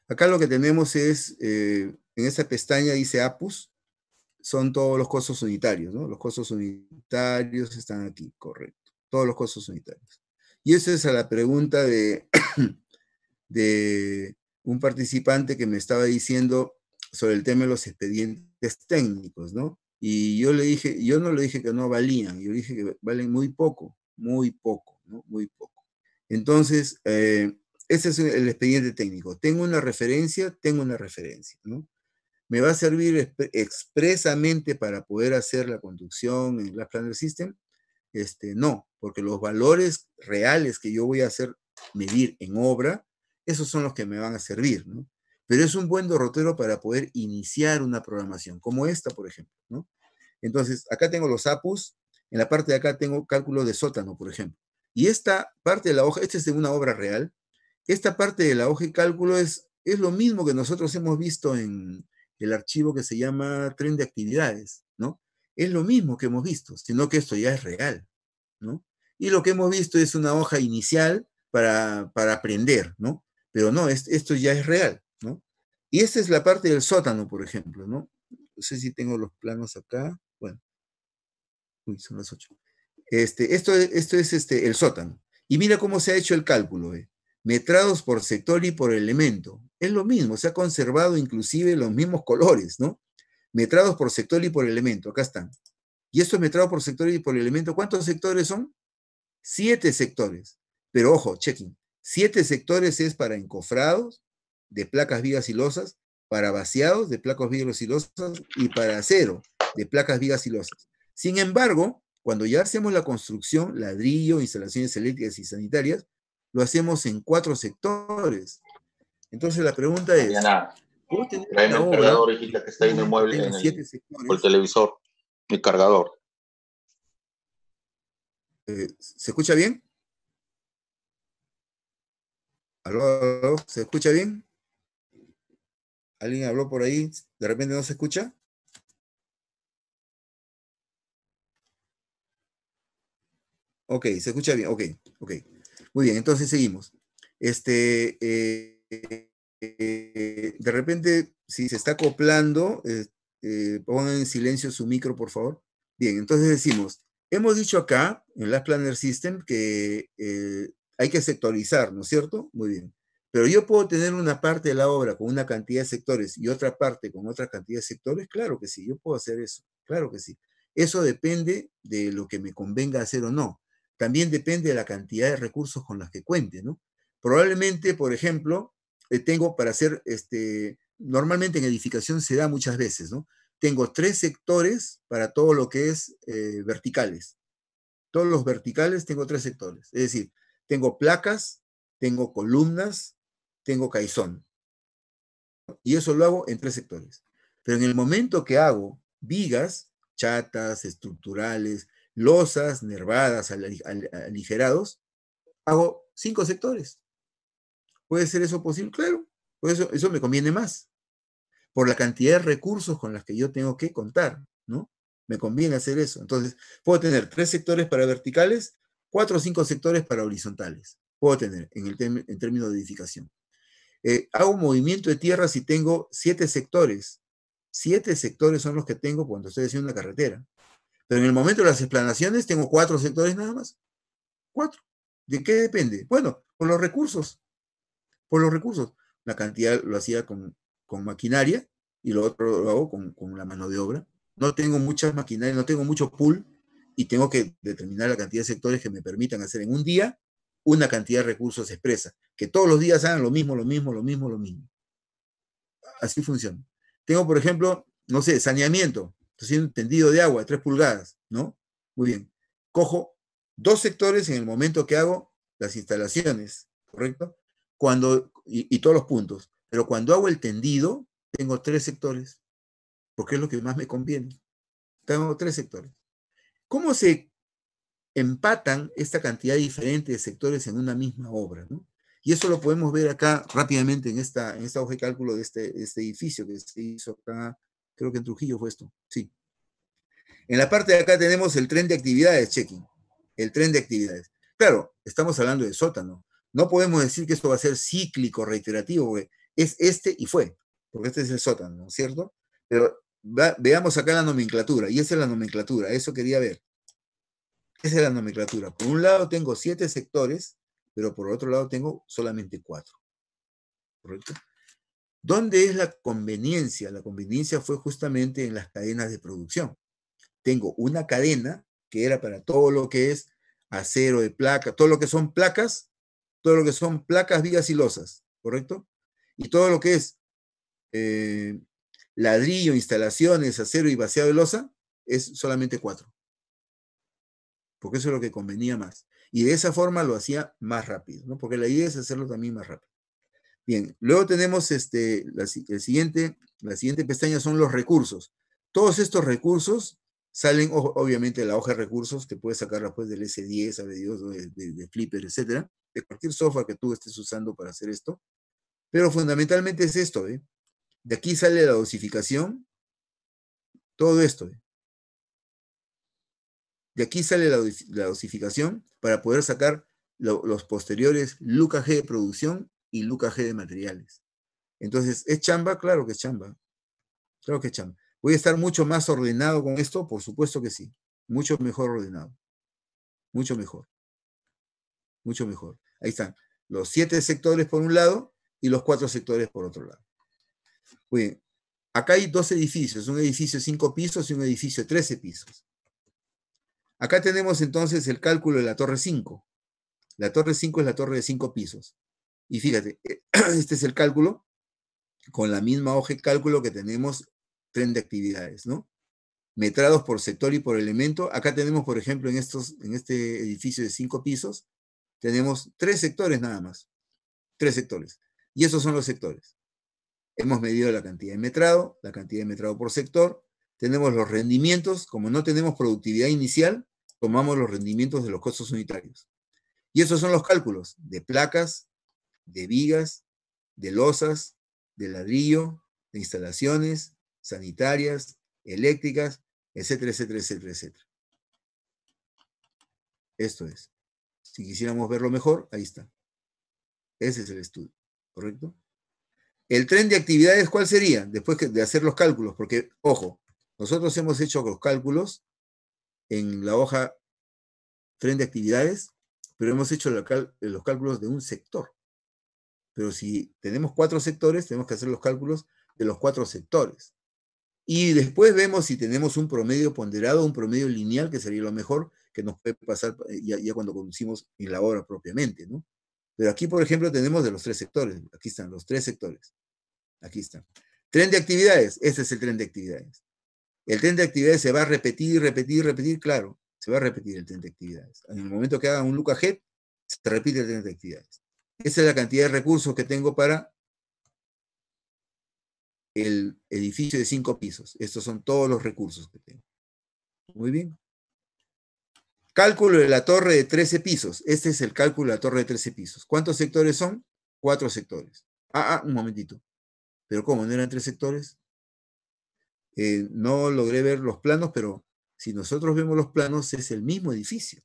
Acá lo que tenemos es, eh, en esta pestaña dice APUS son todos los costos unitarios, ¿no? Los costos unitarios están aquí, correcto. Todos los costos unitarios. Y esa es a la pregunta de, de un participante que me estaba diciendo sobre el tema de los expedientes técnicos, ¿no? Y yo le dije, yo no le dije que no valían, yo dije que valen muy poco, muy poco, ¿no? Muy poco. Entonces, eh, ese es el expediente técnico. Tengo una referencia, tengo una referencia, ¿no? me va a servir expresamente para poder hacer la conducción en la Planner System? Este, no, porque los valores reales que yo voy a hacer medir en obra, esos son los que me van a servir, ¿no? Pero es un buen derrotero para poder iniciar una programación, como esta, por ejemplo, ¿no? Entonces, acá tengo los APUs, en la parte de acá tengo cálculo de sótano, por ejemplo. Y esta parte de la hoja, esta es de una obra real, esta parte de la hoja de cálculo es, es lo mismo que nosotros hemos visto en, el archivo que se llama tren de actividades, ¿no? Es lo mismo que hemos visto, sino que esto ya es real, ¿no? Y lo que hemos visto es una hoja inicial para, aprender, ¿no? Pero no, esto ya es real, ¿no? Y esta es la parte del sótano, por ejemplo, ¿no? No sé si tengo los planos acá. Bueno. Uy, son las ocho. Este, esto, esto es este, el sótano. Y mira cómo se ha hecho el cálculo. ¿eh? metrados por sector y por elemento. Es lo mismo, se ha conservado inclusive los mismos colores, ¿no? Metrados por sector y por elemento, acá están. Y esto es metrados por sector y por elemento, ¿cuántos sectores son? Siete sectores. Pero ojo, checking, siete sectores es para encofrados de placas vigas y losas, para vaciados de placas vigas y losas y para acero de placas vigas y losas. Sin embargo, cuando ya hacemos la construcción, ladrillo, instalaciones eléctricas y sanitarias, lo hacemos en cuatro sectores. Entonces la pregunta es, Diana, ¿puedo tener el que está en el mueble, en el, televisor, el cargador. Eh, ¿Se escucha bien? ¿Aló, ¿Se escucha bien? ¿Alguien habló por ahí? ¿De repente no se escucha? Ok, se escucha bien. Ok, ok. Muy bien, entonces seguimos. Este, eh, eh, de repente, si se está acoplando, eh, pongan en silencio su micro, por favor. Bien, entonces decimos, hemos dicho acá, en Last Planner System, que hay que sectorizar, ¿no es cierto? Muy bien. Pero yo puedo tener una parte de la obra con una cantidad de sectores y otra parte con otra cantidad de sectores. Claro que sí, yo puedo hacer eso. Claro que sí. Eso depende de lo que me convenga hacer o no también depende de la cantidad de recursos con las que cuente, ¿no? Probablemente, por ejemplo, eh, tengo para hacer, este, normalmente en edificación se da muchas veces, ¿no? Tengo tres sectores para todo lo que es eh, verticales. Todos los verticales tengo tres sectores. Es decir, tengo placas, tengo columnas, tengo caizón. Y eso lo hago en tres sectores. Pero en el momento que hago vigas, chatas, estructurales, losas, nervadas, aligerados, hago cinco sectores. ¿Puede ser eso posible? Claro, pues eso, eso me conviene más. Por la cantidad de recursos con las que yo tengo que contar, ¿no? Me conviene hacer eso. Entonces, puedo tener tres sectores para verticales, cuatro o cinco sectores para horizontales. Puedo tener en, el en términos de edificación. Eh, hago un movimiento de tierra si tengo siete sectores. Siete sectores son los que tengo cuando estoy haciendo una carretera. Pero en el momento de las explanaciones tengo cuatro sectores nada más. Cuatro. ¿De qué depende? Bueno, por los recursos. Por los recursos. La cantidad lo hacía con, maquinaria y lo otro lo hago con, con la mano de obra. No tengo muchas maquinarias, no tengo mucho pool y tengo que determinar la cantidad de sectores que me permitan hacer en un día una cantidad de recursos expresa. Que todos los días hagan lo mismo, lo mismo, lo mismo, lo mismo. Así funciona. Tengo, por ejemplo, no sé, saneamiento. Entonces, un tendido de agua, tres pulgadas, ¿no? Muy bien. Cojo dos sectores en el momento que hago las instalaciones, ¿correcto? Cuando, y, todos los puntos. Pero cuando hago el tendido, tengo tres sectores, porque es lo que más me conviene. Tengo tres sectores. ¿Cómo se empatan esta cantidad diferente de sectores en una misma obra? ¿no? Y eso lo podemos ver acá rápidamente en esta, en esta hoja de cálculo de este, este edificio que se hizo acá Creo que en Trujillo fue esto, sí. En la parte de acá tenemos el tren de actividades, checking. El tren de actividades. Claro, estamos hablando de sótano. No podemos decir que esto va a ser cíclico, reiterativo, es este y fue, porque este es el sótano, ¿no es cierto? Pero veamos acá la nomenclatura, y esa es la nomenclatura, eso quería ver. Esa es la nomenclatura. Por un lado tengo siete sectores, pero por otro lado tengo solamente cuatro. ¿Correcto? ¿Dónde es la conveniencia? La conveniencia fue justamente en las cadenas de producción. Tengo una cadena que era para todo lo que es acero de placa, todo lo que son placas, todo lo que son placas, vías y losas, ¿correcto? Y todo lo que es eh, ladrillo, instalaciones, acero y vaciado de losa, es solamente cuatro. Porque eso es lo que convenía más. Y de esa forma lo hacía más rápido, ¿no? Porque la idea es hacerlo también más rápido. Bien, luego tenemos este, la, siguiente, la siguiente pestaña son los recursos. Todos estos recursos salen obviamente de la hoja de recursos que puedes sacar después del S10, de, Flipper, etcétera, de cualquier software que tú estés usando para hacer esto. Pero fundamentalmente es esto, ¿eh? De aquí sale la dosificación, todo esto. ¿eh? De aquí sale la, dosificación para poder sacar los posteriores lucas G de producción y Luca G de materiales. Entonces, ¿es chamba? Claro que es chamba. Claro que es chamba. ¿Voy a estar mucho más ordenado con esto? Por supuesto que sí. Mucho mejor ordenado. Mucho mejor. Mucho mejor. Ahí están. Los siete sectores por un lado y los cuatro sectores por otro lado. Muy Acá hay dos edificios, un edificio de cinco pisos y un edificio de trece pisos. Acá tenemos entonces el cálculo de la torre 5. La torre 5 es la torre de cinco pisos. Y fíjate, eh, este es el cálculo con la misma hoja de cálculo que tenemos tren de actividades, ¿no? Metrados por sector y por elemento. Acá tenemos, por ejemplo, en, estos, en este edificio de cinco pisos, tenemos tres sectores nada más. Tres sectores. Y esos son los sectores. Hemos medido la cantidad de metrado, la cantidad de metrado por sector. Tenemos los rendimientos. Como no tenemos productividad inicial, tomamos los rendimientos de los costos unitarios. Y esos son los cálculos de placas, de vigas, de losas, de ladrillo, de instalaciones sanitarias, eléctricas, etcétera, etcétera, etcétera, etcétera. Esto es. Si quisiéramos verlo mejor, ahí está. Ese es el estudio, ¿correcto? El tren de actividades, ¿cuál sería? Después de hacer los cálculos, porque, ojo, nosotros hemos hecho los cálculos en la hoja tren de actividades, pero hemos hecho los cálculos de un sector. Pero si tenemos cuatro sectores, tenemos que hacer los cálculos de los cuatro sectores. Y después vemos si tenemos un promedio ponderado, un promedio lineal, que sería lo mejor que nos puede pasar ya, cuando conducimos en la obra propiamente, ¿no? Pero aquí, por ejemplo, tenemos de los tres sectores. Aquí están los tres sectores. Aquí están. Tren de actividades. Este es el tren de actividades. El tren de actividades se va a repetir, repetir, repetir, claro. Se va a repetir el tren de actividades. En el momento que haga un Luca Head, se repite el tren de actividades. Esa es la cantidad de recursos que tengo para el edificio de cinco pisos. Estos son todos los recursos que tengo. Muy bien. Cálculo de la torre de 13 pisos. Este es el cálculo de la torre de 13 pisos. ¿Cuántos sectores son? Cuatro sectores. Ah, ah, un momentito. ¿Pero cómo? ¿No eran tres sectores? Eh, no logré ver los planos, pero si nosotros vemos los planos, es el mismo edificio.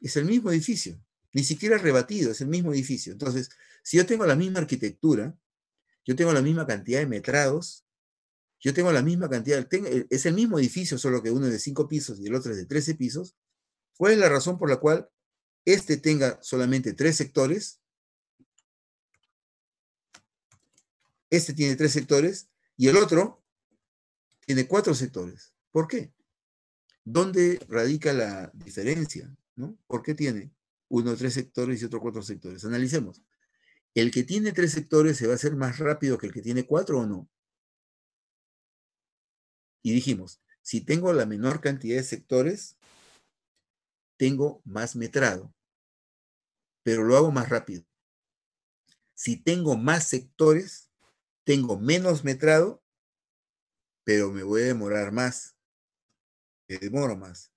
Es el mismo edificio ni siquiera rebatido, es el mismo edificio. Entonces, si yo tengo la misma arquitectura, yo tengo la misma cantidad de metrados, yo tengo la misma cantidad, eh, es el mismo edificio, solo que uno es de cinco pisos y el otro es de trece pisos, ¿cuál es la razón por la cual este tenga solamente tres sectores? Este tiene tres sectores y el otro tiene cuatro sectores. ¿Por qué? ¿Dónde radica la diferencia? ¿no? ¿Por qué tiene uno tres sectores y otro cuatro sectores. Analicemos. ¿El que tiene tres sectores se va a hacer más rápido que el que tiene cuatro o no? Y dijimos, si tengo la menor cantidad de sectores, tengo más metrado, pero lo hago más rápido. Si tengo más sectores, tengo menos metrado, pero me voy a demorar más. Me demoro más.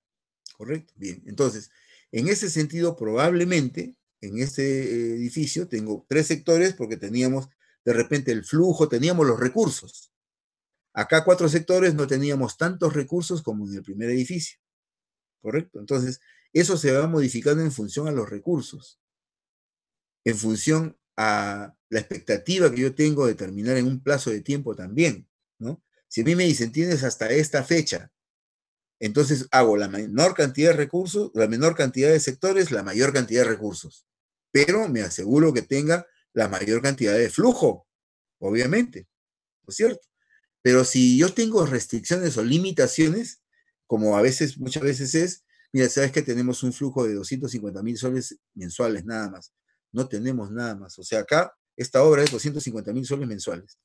¿Correcto? Bien, entonces, en ese sentido, probablemente en este eh, edificio tengo tres sectores porque teníamos de repente el flujo, teníamos los recursos. Acá cuatro sectores no teníamos tantos recursos como en el primer edificio. ¿Correcto? Entonces, eso se va modificando en función a los recursos, en función a la expectativa que yo tengo de terminar en un plazo de tiempo también, ¿no? Si a mí me dicen, tienes hasta esta fecha entonces hago la menor cantidad de recursos, la menor cantidad de sectores, la mayor cantidad de recursos, pero me aseguro que tenga la mayor cantidad de flujo, obviamente, ¿no es cierto? Pero si yo tengo restricciones o limitaciones, como a veces, muchas veces es, mira, sabes que tenemos un flujo de 250 mil soles mensuales nada más, no tenemos nada más, o sea, acá esta obra es 250 mil soles mensuales.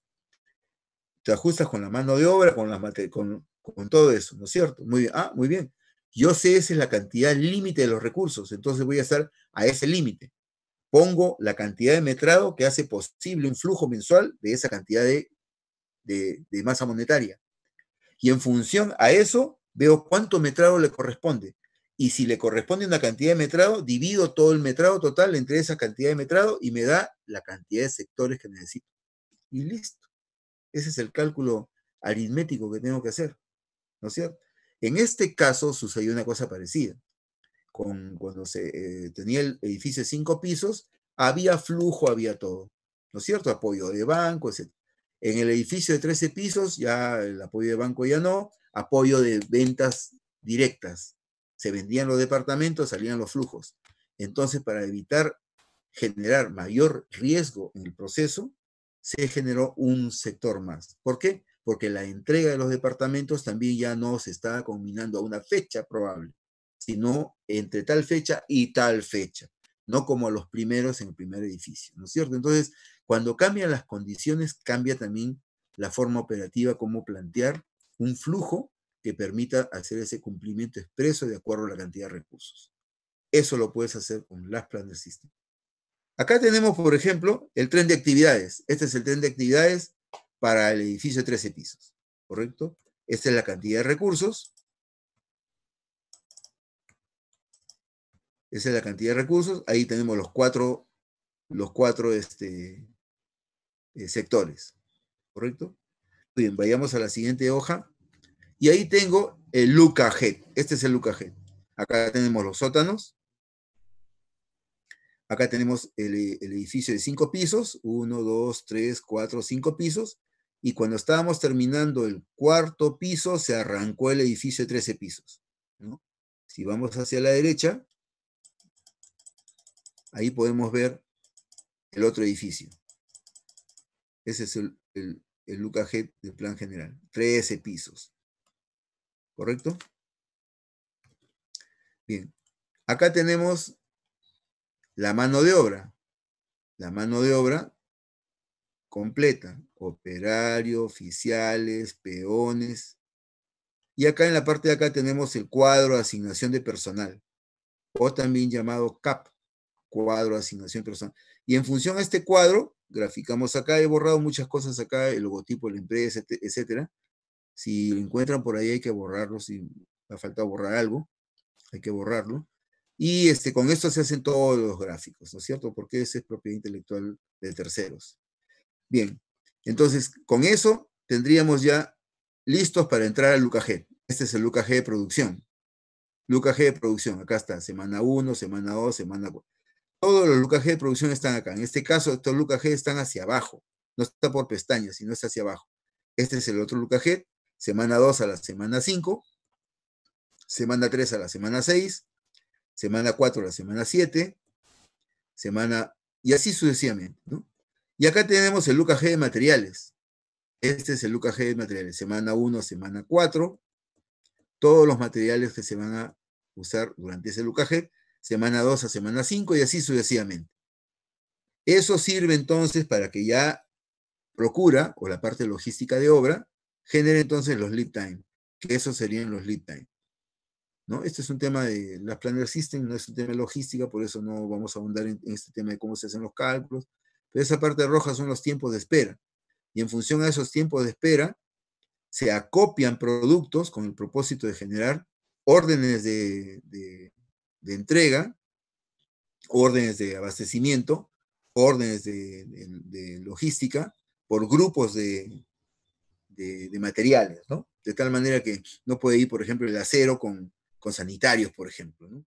Te ajustas con la mano de obra, con, las con, con todo eso, ¿no es cierto? Muy bien, ah, muy bien. Yo sé esa es la cantidad límite de los recursos, entonces voy a estar a ese límite. Pongo la cantidad de metrado que hace posible un flujo mensual de esa cantidad de masa monetaria. Y en función a eso, veo cuánto metrado le corresponde. Y si le corresponde una cantidad de metrado, divido todo el metrado total entre esa cantidad de metrado y me da la cantidad de sectores que necesito. Y listo. Ese es el cálculo aritmético que tengo que hacer. ¿no es cierto? En este caso sucedió una cosa parecida. Con, cuando se eh, tenía el edificio de cinco pisos, había flujo, había todo, ¿no es cierto? Apoyo de banco, etc. En el edificio de 13 pisos, ya el apoyo de banco ya no, apoyo de ventas directas. Se vendían los departamentos, salían los flujos. Entonces, para evitar generar mayor riesgo en el proceso, se generó un sector más. ¿Por qué? porque la entrega de los departamentos también ya no se está combinando a una fecha probable, sino entre tal fecha y tal fecha, no como a los primeros en el primer edificio, ¿no es cierto? Entonces, cuando cambian las condiciones, cambia también la forma operativa, cómo plantear un flujo que permita hacer ese cumplimiento expreso de acuerdo a la cantidad de recursos. Eso lo puedes hacer con las Plan de Sistema. Acá tenemos, por ejemplo, el tren de actividades. Este es el tren de actividades para el edificio de 13 pisos, ¿correcto? Esta es la cantidad de recursos. Esa es la cantidad de recursos. Ahí tenemos los cuatro, los cuatro este, eh, sectores, ¿correcto? Bien, vayamos a la siguiente hoja. Y ahí tengo el Luca e Este es el Luca e Acá tenemos los sótanos, Acá tenemos eh, el, edificio de cinco pisos, uno, dos, tres, cuatro, cinco pisos, y cuando estábamos terminando el cuarto piso, se arrancó el edificio de 13 pisos. Si vamos hacia la derecha, ahí podemos ver el otro edificio. Ese es el, el, el del plan general, 13 pisos. ¿Correcto? Bien, acá tenemos la mano de obra. La mano de obra completa, operario, oficiales, peones. Y acá en la parte de acá tenemos el cuadro de asignación de personal, o también llamado CAP, cuadro de asignación personal. Y en función a este cuadro, graficamos acá, he borrado muchas cosas acá, el logotipo de la empresa, etcétera. Si lo encuentran por ahí hay que borrarlo, si ha falta borrar algo, hay que borrarlo. Y este, con esto se hacen todos los gráficos, ¿no es cierto? Porque esa es propiedad intelectual de terceros. Bien, entonces con eso tendríamos ya listos para entrar al g Este es el lucaje de producción. G de producción, acá está, semana 1, semana 2, semana 4. Todos los G de producción están acá. En este caso, estos g están hacia abajo. No está por pestañas, sino está hacia abajo. Este es el otro lucaje semana 2 a la semana 5, semana 3 a la semana 6, semana 4 la semana 7, semana, y así sucesivamente. Y acá tenemos el Lucas de materiales. Este es el Lucas de materiales, semana 1, semana 4. Todos los materiales que se van a usar durante ese Lucas semana 2 a semana 5 y así sucesivamente. Eso sirve entonces para que ya procura o la parte logística de obra genere entonces los lead time, que esos serían los lead time. ¿no? Este es un tema de las Planner System, no es un tema de logística, por eso no vamos a ahondar en, este tema de cómo se hacen los cálculos, pero esa parte roja son los tiempos de espera. Y en función a esos tiempos de espera, se acopian productos con el propósito de generar órdenes de, entrega, órdenes de abastecimiento, órdenes de, logística por grupos de, materiales, ¿no? De tal manera que no puede ir, por ejemplo, el acero con, con sanitarios, por ejemplo. ¿no?